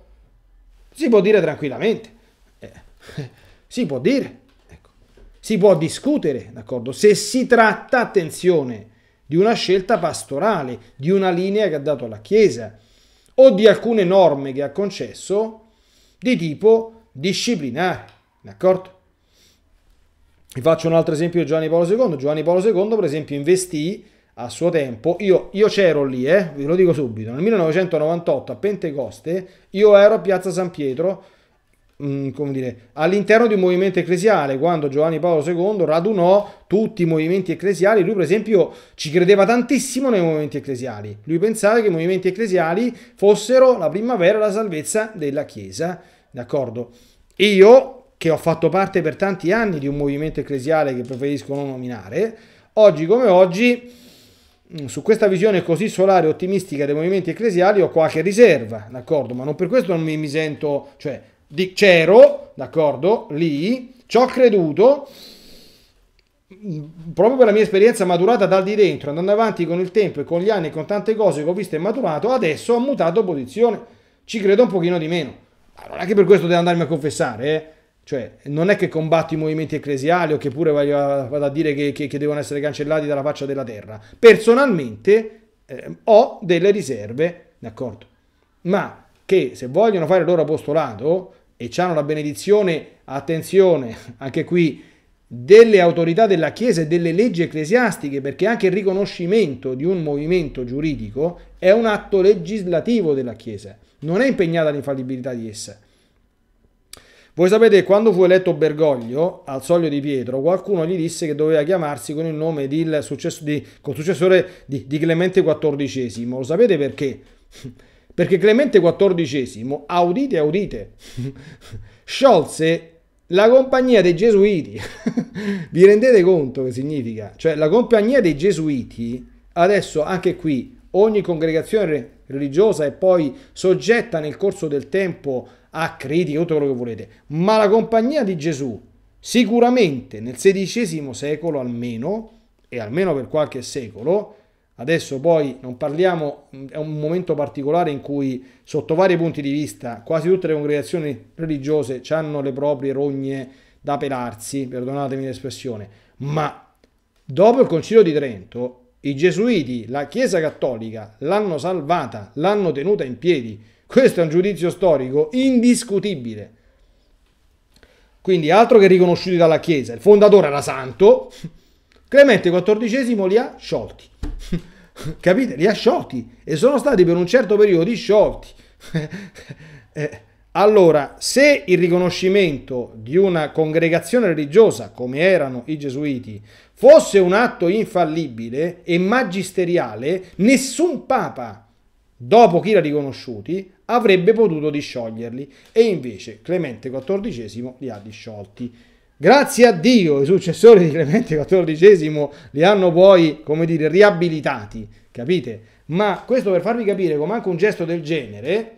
si può dire tranquillamente. Eh, si può dire. Ecco. Si può discutere, d'accordo? Se si tratta, attenzione, di una scelta pastorale, di una linea che ha dato alla Chiesa o di alcune norme che ha concesso di tipo disciplinare, d'accordo? Vi faccio un altro esempio di Giovanni Paolo II. Giovanni Paolo II, per esempio, investì a suo tempo, io, io c'ero lì, eh, ve lo dico subito, nel 1998 a Pentecoste io ero a Piazza San Pietro, mh, mm, come dire, all'interno di un movimento ecclesiale, quando Giovanni Paolo II radunò tutti i movimenti ecclesiali, lui per esempio ci credeva tantissimo nei movimenti ecclesiali, lui pensava che i movimenti ecclesiali fossero la primavera e la salvezza della Chiesa, d'accordo? Io, che ho fatto parte per tanti anni di un movimento ecclesiale che preferisco non nominare, oggi come oggi Mm, su questa visione così solare e ottimistica dei movimenti ecclesiali ho qualche riserva, d'accordo? Ma non per questo non mi, mi sento, cioè, di, c'ero, d'accordo? Lì, ci ho creduto, mm, proprio per la mia esperienza maturata dal di dentro, andando avanti con il tempo e con gli anni, con tante cose che ho visto e maturato, adesso ho mutato posizione, ci credo un pochino di meno. Ma non è che per questo devo andarmi a confessare, eh? Cioè, non è che combatti i movimenti ecclesiali o che pure vado a dire che, che, che devono essere cancellati dalla faccia della terra. Personalmente eh, ho delle riserve, d'accordo? Ma che se vogliono fare il loro apostolato e hanno la benedizione, attenzione, anche qui, delle autorità della Chiesa e delle leggi ecclesiastiche, perché anche il riconoscimento di un movimento giuridico è un atto legislativo della Chiesa, non è impegnata l'infallibilità di essa. Voi sapete che quando fu eletto Bergoglio al soglio di Pietro, qualcuno gli disse che doveva chiamarsi con il nome del successo di, col successore di, di Clemente XIV. Lo sapete perché? Perché Clemente XIV, audite, audite, sciolse la compagnia dei gesuiti. Vi rendete conto che significa? Cioè la compagnia dei gesuiti, adesso anche qui, ogni congregazione religiosa è poi soggetta nel corso del tempo a ah, critiche, tutto quello che volete, ma la compagnia di Gesù sicuramente nel XVI secolo almeno, e almeno per qualche secolo, adesso poi non parliamo, è un momento particolare in cui sotto vari punti di vista quasi tutte le congregazioni religiose hanno le proprie rogne da pelarsi, perdonatemi l'espressione, ma dopo il concilio di Trento i gesuiti, la Chiesa cattolica l'hanno salvata, l'hanno tenuta in piedi, questo è un giudizio storico indiscutibile. Quindi altro che riconosciuti dalla Chiesa. Il fondatore era santo, Clemente XIV li ha sciolti. Capite? Li ha sciolti e sono stati per un certo periodo sciolti. Eh, allora, se il riconoscimento di una congregazione religiosa, come erano i gesuiti, fosse un atto infallibile e magisteriale, nessun papa, dopo chi l'ha riconosciuti, avrebbe potuto discioglierli e invece Clemente XIV li ha disciolti. Grazie a Dio i successori di Clemente XIV li hanno poi, come dire, riabilitati, capite? Ma questo per farvi capire come anche un gesto del genere,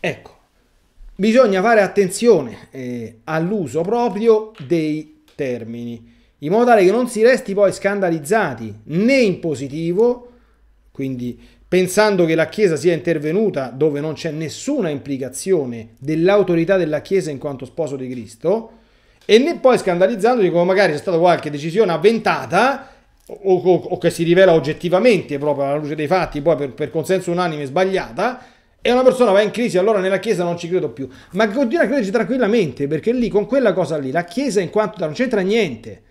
ecco, bisogna fare attenzione eh, all'uso proprio dei termini, in modo tale che non si resti poi scandalizzati né in positivo, quindi pensando che la Chiesa sia intervenuta dove non c'è nessuna implicazione dell'autorità della Chiesa in quanto sposo di Cristo, e né poi scandalizzandosi come magari c'è stata qualche decisione avventata o, o, o, che si rivela oggettivamente proprio alla luce dei fatti, poi per, per consenso unanime sbagliata, e una persona va in crisi, allora nella Chiesa non ci credo più. Ma continua a crederci tranquillamente, perché lì, con quella cosa lì, la Chiesa in quanto non c'entra niente.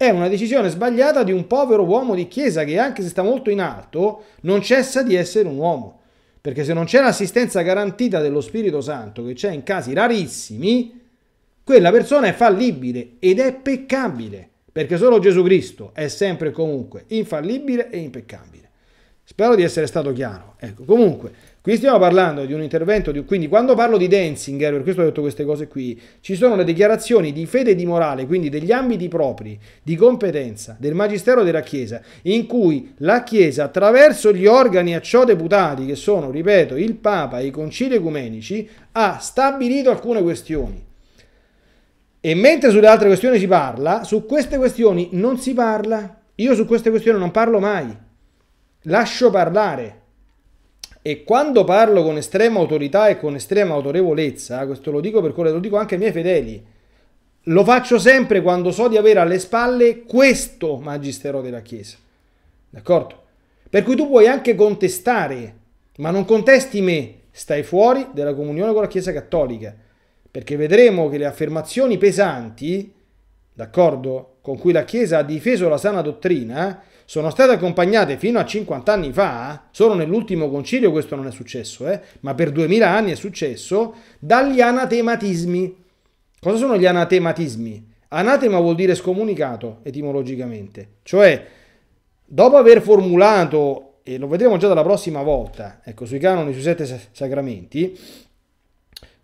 È una decisione sbagliata di un povero uomo di chiesa che anche se sta molto in alto non cessa di essere un uomo. Perché se non c'è l'assistenza garantita dello Spirito Santo, che c'è in casi rarissimi, quella persona è fallibile ed è peccabile. Perché solo Gesù Cristo è sempre comunque infallibile e impeccabile. Spero di essere stato chiaro. Ecco, comunque. Qui stiamo parlando di un intervento, di, quindi quando parlo di Denzinger, per questo ho detto queste cose qui, ci sono le dichiarazioni di fede e di morale, quindi degli ambiti propri, di competenza, del Magistero della Chiesa, in cui la Chiesa attraverso gli organi a ciò deputati, che sono, ripeto, il Papa e i concili ecumenici, ha stabilito alcune questioni. E mentre sulle altre questioni si parla, su queste questioni non si parla. Io su queste questioni non parlo mai. Lascio parlare e quando parlo con estrema autorità e con estrema autorevolezza, questo lo dico per quello lo dico anche ai miei fedeli, lo faccio sempre quando so di avere alle spalle questo magistero della Chiesa. D'accordo? Per cui tu puoi anche contestare, ma non contesti me, stai fuori della comunione con la Chiesa Cattolica, perché vedremo che le affermazioni pesanti, d'accordo, con cui la Chiesa ha difeso la sana dottrina, sono state accompagnate fino a 50 anni fa, eh? solo nell'ultimo concilio questo non è successo, eh, ma per 2000 anni è successo, dagli anatematismi. Cosa sono gli anatematismi? Anatema vuol dire scomunicato etimologicamente, cioè dopo aver formulato, e lo vedremo già dalla prossima volta, ecco, sui canoni, sui sette sacramenti,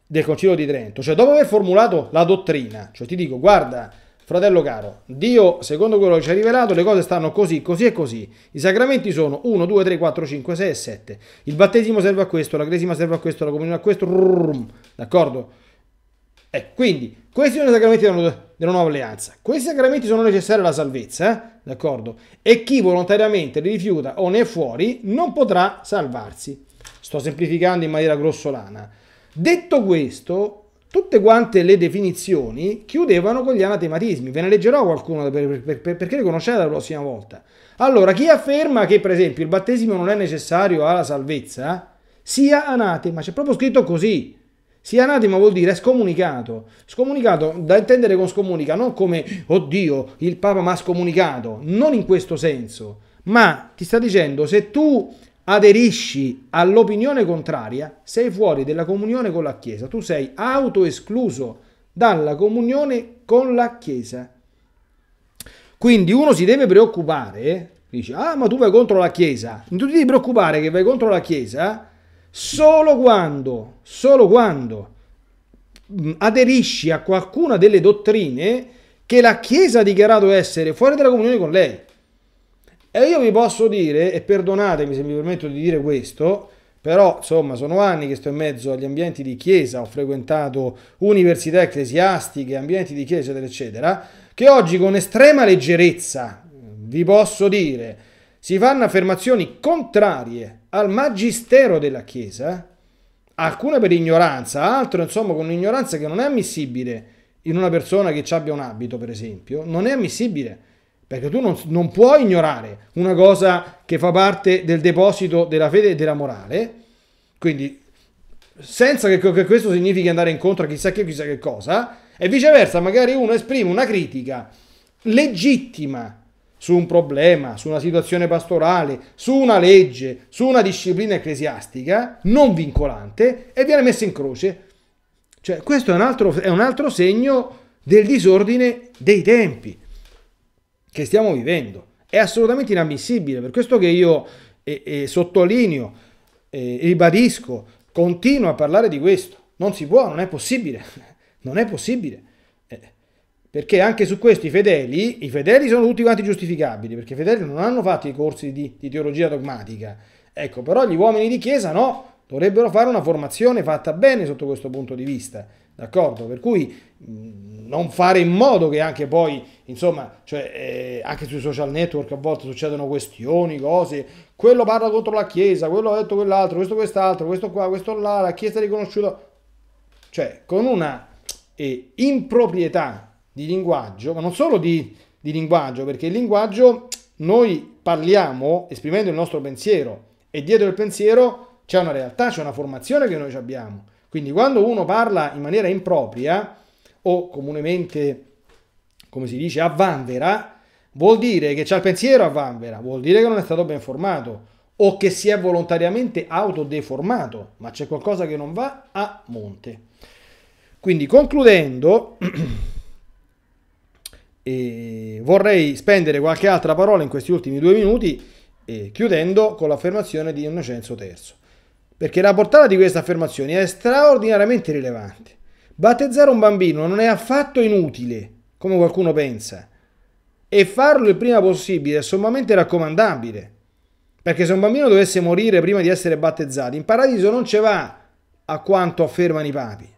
del Concilio di Trento, cioè dopo aver formulato la dottrina, cioè ti dico guarda, Fratello caro, Dio, secondo quello che ci ha rivelato, le cose stanno così, così e così. I sacramenti sono 1, 2, 3, 4, 5, 6 e 7. Il battesimo serve a questo, la cresima serve a questo, la comunione a questo. D'accordo? Eh, quindi, questi sono i sacramenti della nuova alleanza. Questi sacramenti sono necessari alla salvezza, eh? d'accordo? E chi volontariamente li rifiuta o ne è fuori non potrà salvarsi. Sto semplificando in maniera grossolana. Detto questo, tutte quante le definizioni chiudevano con gli anatematismi. Ve ne leggerò qualcuno per, per, per, perché le conoscete la prossima volta. Allora, chi afferma che per esempio il battesimo non è necessario alla salvezza, sia anatema, c'è proprio scritto così. Sia anatema vuol dire scomunicato. Scomunicato da intendere con scomunica, non come oddio, il Papa mi ha scomunicato, non in questo senso, ma ti sta dicendo se tu aderisci all'opinione contraria, sei fuori della comunione con la Chiesa, tu sei autoescluso dalla comunione con la Chiesa. Quindi uno si deve preoccupare, dice, ah ma tu vai contro la Chiesa, tu ti devi preoccupare che vai contro la Chiesa solo quando, solo quando mm, aderisci a qualcuna delle dottrine che la Chiesa ha dichiarato essere fuori della comunione con lei. E io vi posso dire, e perdonatemi se mi permetto di dire questo, però insomma sono anni che sto in mezzo agli ambienti di chiesa, ho frequentato università ecclesiastiche, ambienti di chiesa, eccetera, eccetera, che oggi con estrema leggerezza, vi posso dire, si fanno affermazioni contrarie al magistero della chiesa, alcune per ignoranza, altre insomma con un'ignoranza che non è ammissibile in una persona che abbia un abito, per esempio, non è ammissibile perché tu non, non puoi ignorare una cosa che fa parte del deposito della fede e della morale. Quindi, senza che, che questo significhi andare incontro a chissà che, chissà che cosa, e viceversa, magari uno esprime una critica legittima su un problema, su una situazione pastorale, su una legge, su una disciplina ecclesiastica non vincolante e viene messa in croce. Cioè, questo è un altro, è un altro segno del disordine dei tempi che stiamo vivendo. È assolutamente inammissibile, per questo che io eh, eh, sottolineo, eh, ribadisco, continuo a parlare di questo. Non si può, non è possibile, non è possibile. Eh, perché anche su questo i fedeli, i fedeli sono tutti quanti giustificabili, perché i fedeli non hanno fatto i corsi di, di teologia dogmatica. Ecco, però gli uomini di chiesa no, dovrebbero fare una formazione fatta bene sotto questo punto di vista. D'accordo? Per cui non fare in modo che anche poi, insomma, cioè, eh, anche sui social network a volte succedono questioni, cose, quello parla contro la Chiesa, quello ha detto quell'altro, questo quest'altro, questo qua, questo là, la Chiesa è riconosciuta. Cioè, con una eh, improprietà di linguaggio, ma non solo di, di linguaggio, perché il linguaggio noi parliamo esprimendo il nostro pensiero e dietro il pensiero c'è una realtà, c'è una formazione che noi abbiamo quindi quando uno parla in maniera impropria o comunemente, come si dice, a vanvera, vuol dire che c'ha il pensiero a vanvera, vuol dire che non è stato ben formato o che si è volontariamente autodeformato, ma c'è qualcosa che non va a monte. Quindi concludendo, eh, vorrei spendere qualche altra parola in questi ultimi due minuti, eh, chiudendo con l'affermazione di Innocenzo III perché la portata di queste affermazioni è straordinariamente rilevante. Battezzare un bambino non è affatto inutile, come qualcuno pensa, e farlo il prima possibile è sommamente raccomandabile, perché se un bambino dovesse morire prima di essere battezzato, in paradiso non ce va, a quanto affermano i papi.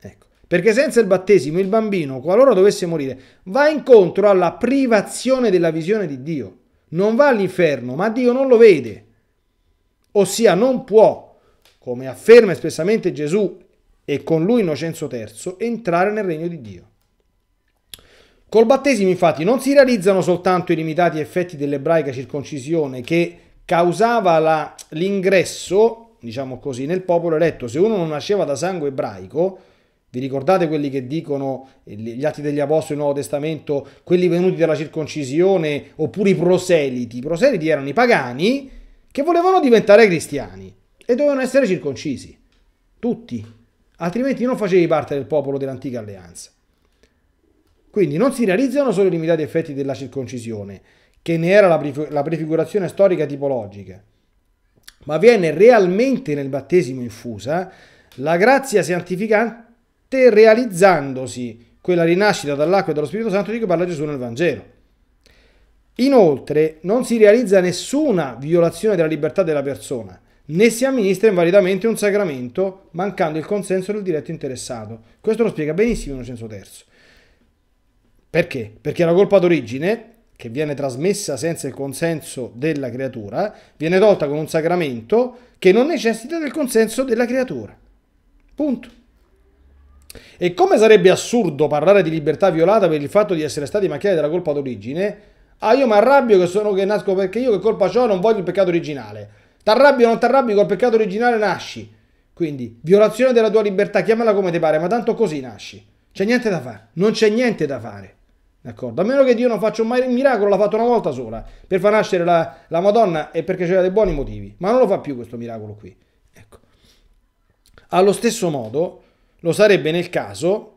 Ecco. Perché senza il battesimo il bambino, qualora dovesse morire, va incontro alla privazione della visione di Dio. Non va all'inferno, ma Dio non lo vede ossia non può, come afferma espressamente Gesù e con lui Innocenzo III, entrare nel regno di Dio. Col battesimo infatti non si realizzano soltanto i limitati effetti dell'ebraica circoncisione che causava la, l'ingresso, diciamo così, nel popolo eletto. Se uno non nasceva da sangue ebraico, vi ricordate quelli che dicono eh, gli atti degli apostoli del Nuovo Testamento, quelli venuti dalla circoncisione oppure i proseliti? I proseliti erano i pagani che volevano diventare cristiani e dovevano essere circoncisi, tutti, altrimenti non facevi parte del popolo dell'antica alleanza. Quindi non si realizzano solo i limitati effetti della circoncisione, che ne era la prefigurazione storica tipologica, ma viene realmente nel battesimo infusa la grazia santificante realizzandosi quella rinascita dall'acqua e dallo Spirito Santo di cui parla Gesù nel Vangelo. Inoltre non si realizza nessuna violazione della libertà della persona, né si amministra invalidamente un sacramento mancando il consenso del diretto interessato. Questo lo spiega benissimo Innocenzo III. Perché? Perché la colpa d'origine, che viene trasmessa senza il consenso della creatura, viene tolta con un sacramento che non necessita del consenso della creatura. Punto. E come sarebbe assurdo parlare di libertà violata per il fatto di essere stati macchiati dalla colpa d'origine, Ah, io mi arrabbio che sono che nasco perché io che colpa ho, non voglio il peccato originale. T'arrabbi o non t'arrabbi col peccato originale nasci. Quindi, violazione della tua libertà, chiamala come ti pare, ma tanto così nasci. C'è niente da fare, non c'è niente da fare. D'accordo? A meno che Dio non faccia mai un miracolo, l'ha fatto una volta sola, per far nascere la, la Madonna e perché c'era dei buoni motivi. Ma non lo fa più questo miracolo qui. Ecco. Allo stesso modo, lo sarebbe nel caso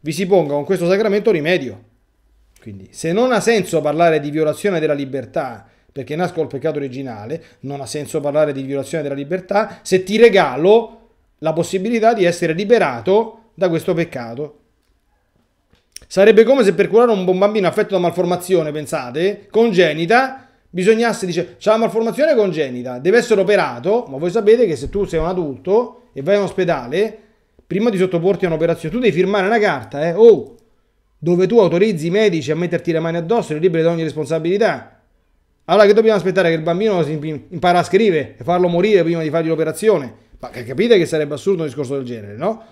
vi si ponga con questo sacramento rimedio. Quindi se non ha senso parlare di violazione della libertà, perché nasco il peccato originale, non ha senso parlare di violazione della libertà se ti regalo la possibilità di essere liberato da questo peccato. Sarebbe come se per curare un bambino affetto da malformazione, pensate, congenita, bisognasse, dire, c'è la malformazione congenita, deve essere operato, ma voi sapete che se tu sei un adulto e vai in ospedale, prima di sottoporti a un'operazione, tu devi firmare una carta, eh, oh, dove tu autorizzi i medici a metterti le mani addosso e liberi da ogni responsabilità. Allora che dobbiamo aspettare che il bambino impara a scrivere e farlo morire prima di fargli l'operazione? Ma capite che sarebbe assurdo un discorso del genere, no?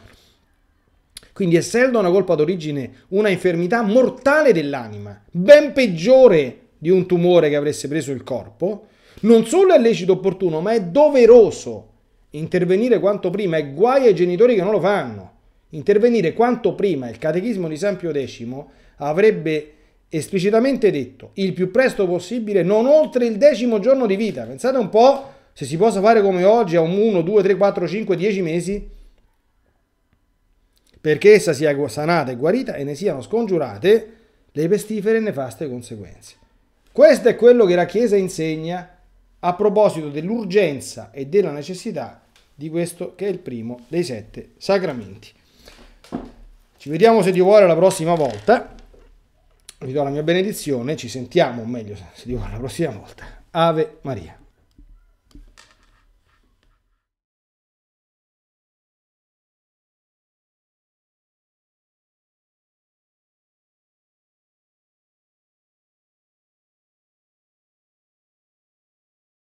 Quindi essendo una colpa d'origine una infermità mortale dell'anima, ben peggiore di un tumore che avesse preso il corpo, non solo è lecito opportuno, ma è doveroso intervenire quanto prima e guai ai genitori che non lo fanno. Intervenire quanto prima il Catechismo di San Pio X avrebbe esplicitamente detto il più presto possibile, non oltre il decimo giorno di vita. Pensate un po' se si possa fare come oggi a un 1, 2, 3, 4, 5, 10 mesi, perché essa sia sanata e guarita e ne siano scongiurate le pestifere e nefaste conseguenze. Questo è quello che la Chiesa insegna a proposito dell'urgenza e della necessità di questo che è il primo dei sette sacramenti. Ci vediamo se Dio vuole la prossima volta. Vi do la mia benedizione, ci sentiamo, o meglio, se Dio vuole la prossima volta. Ave Maria.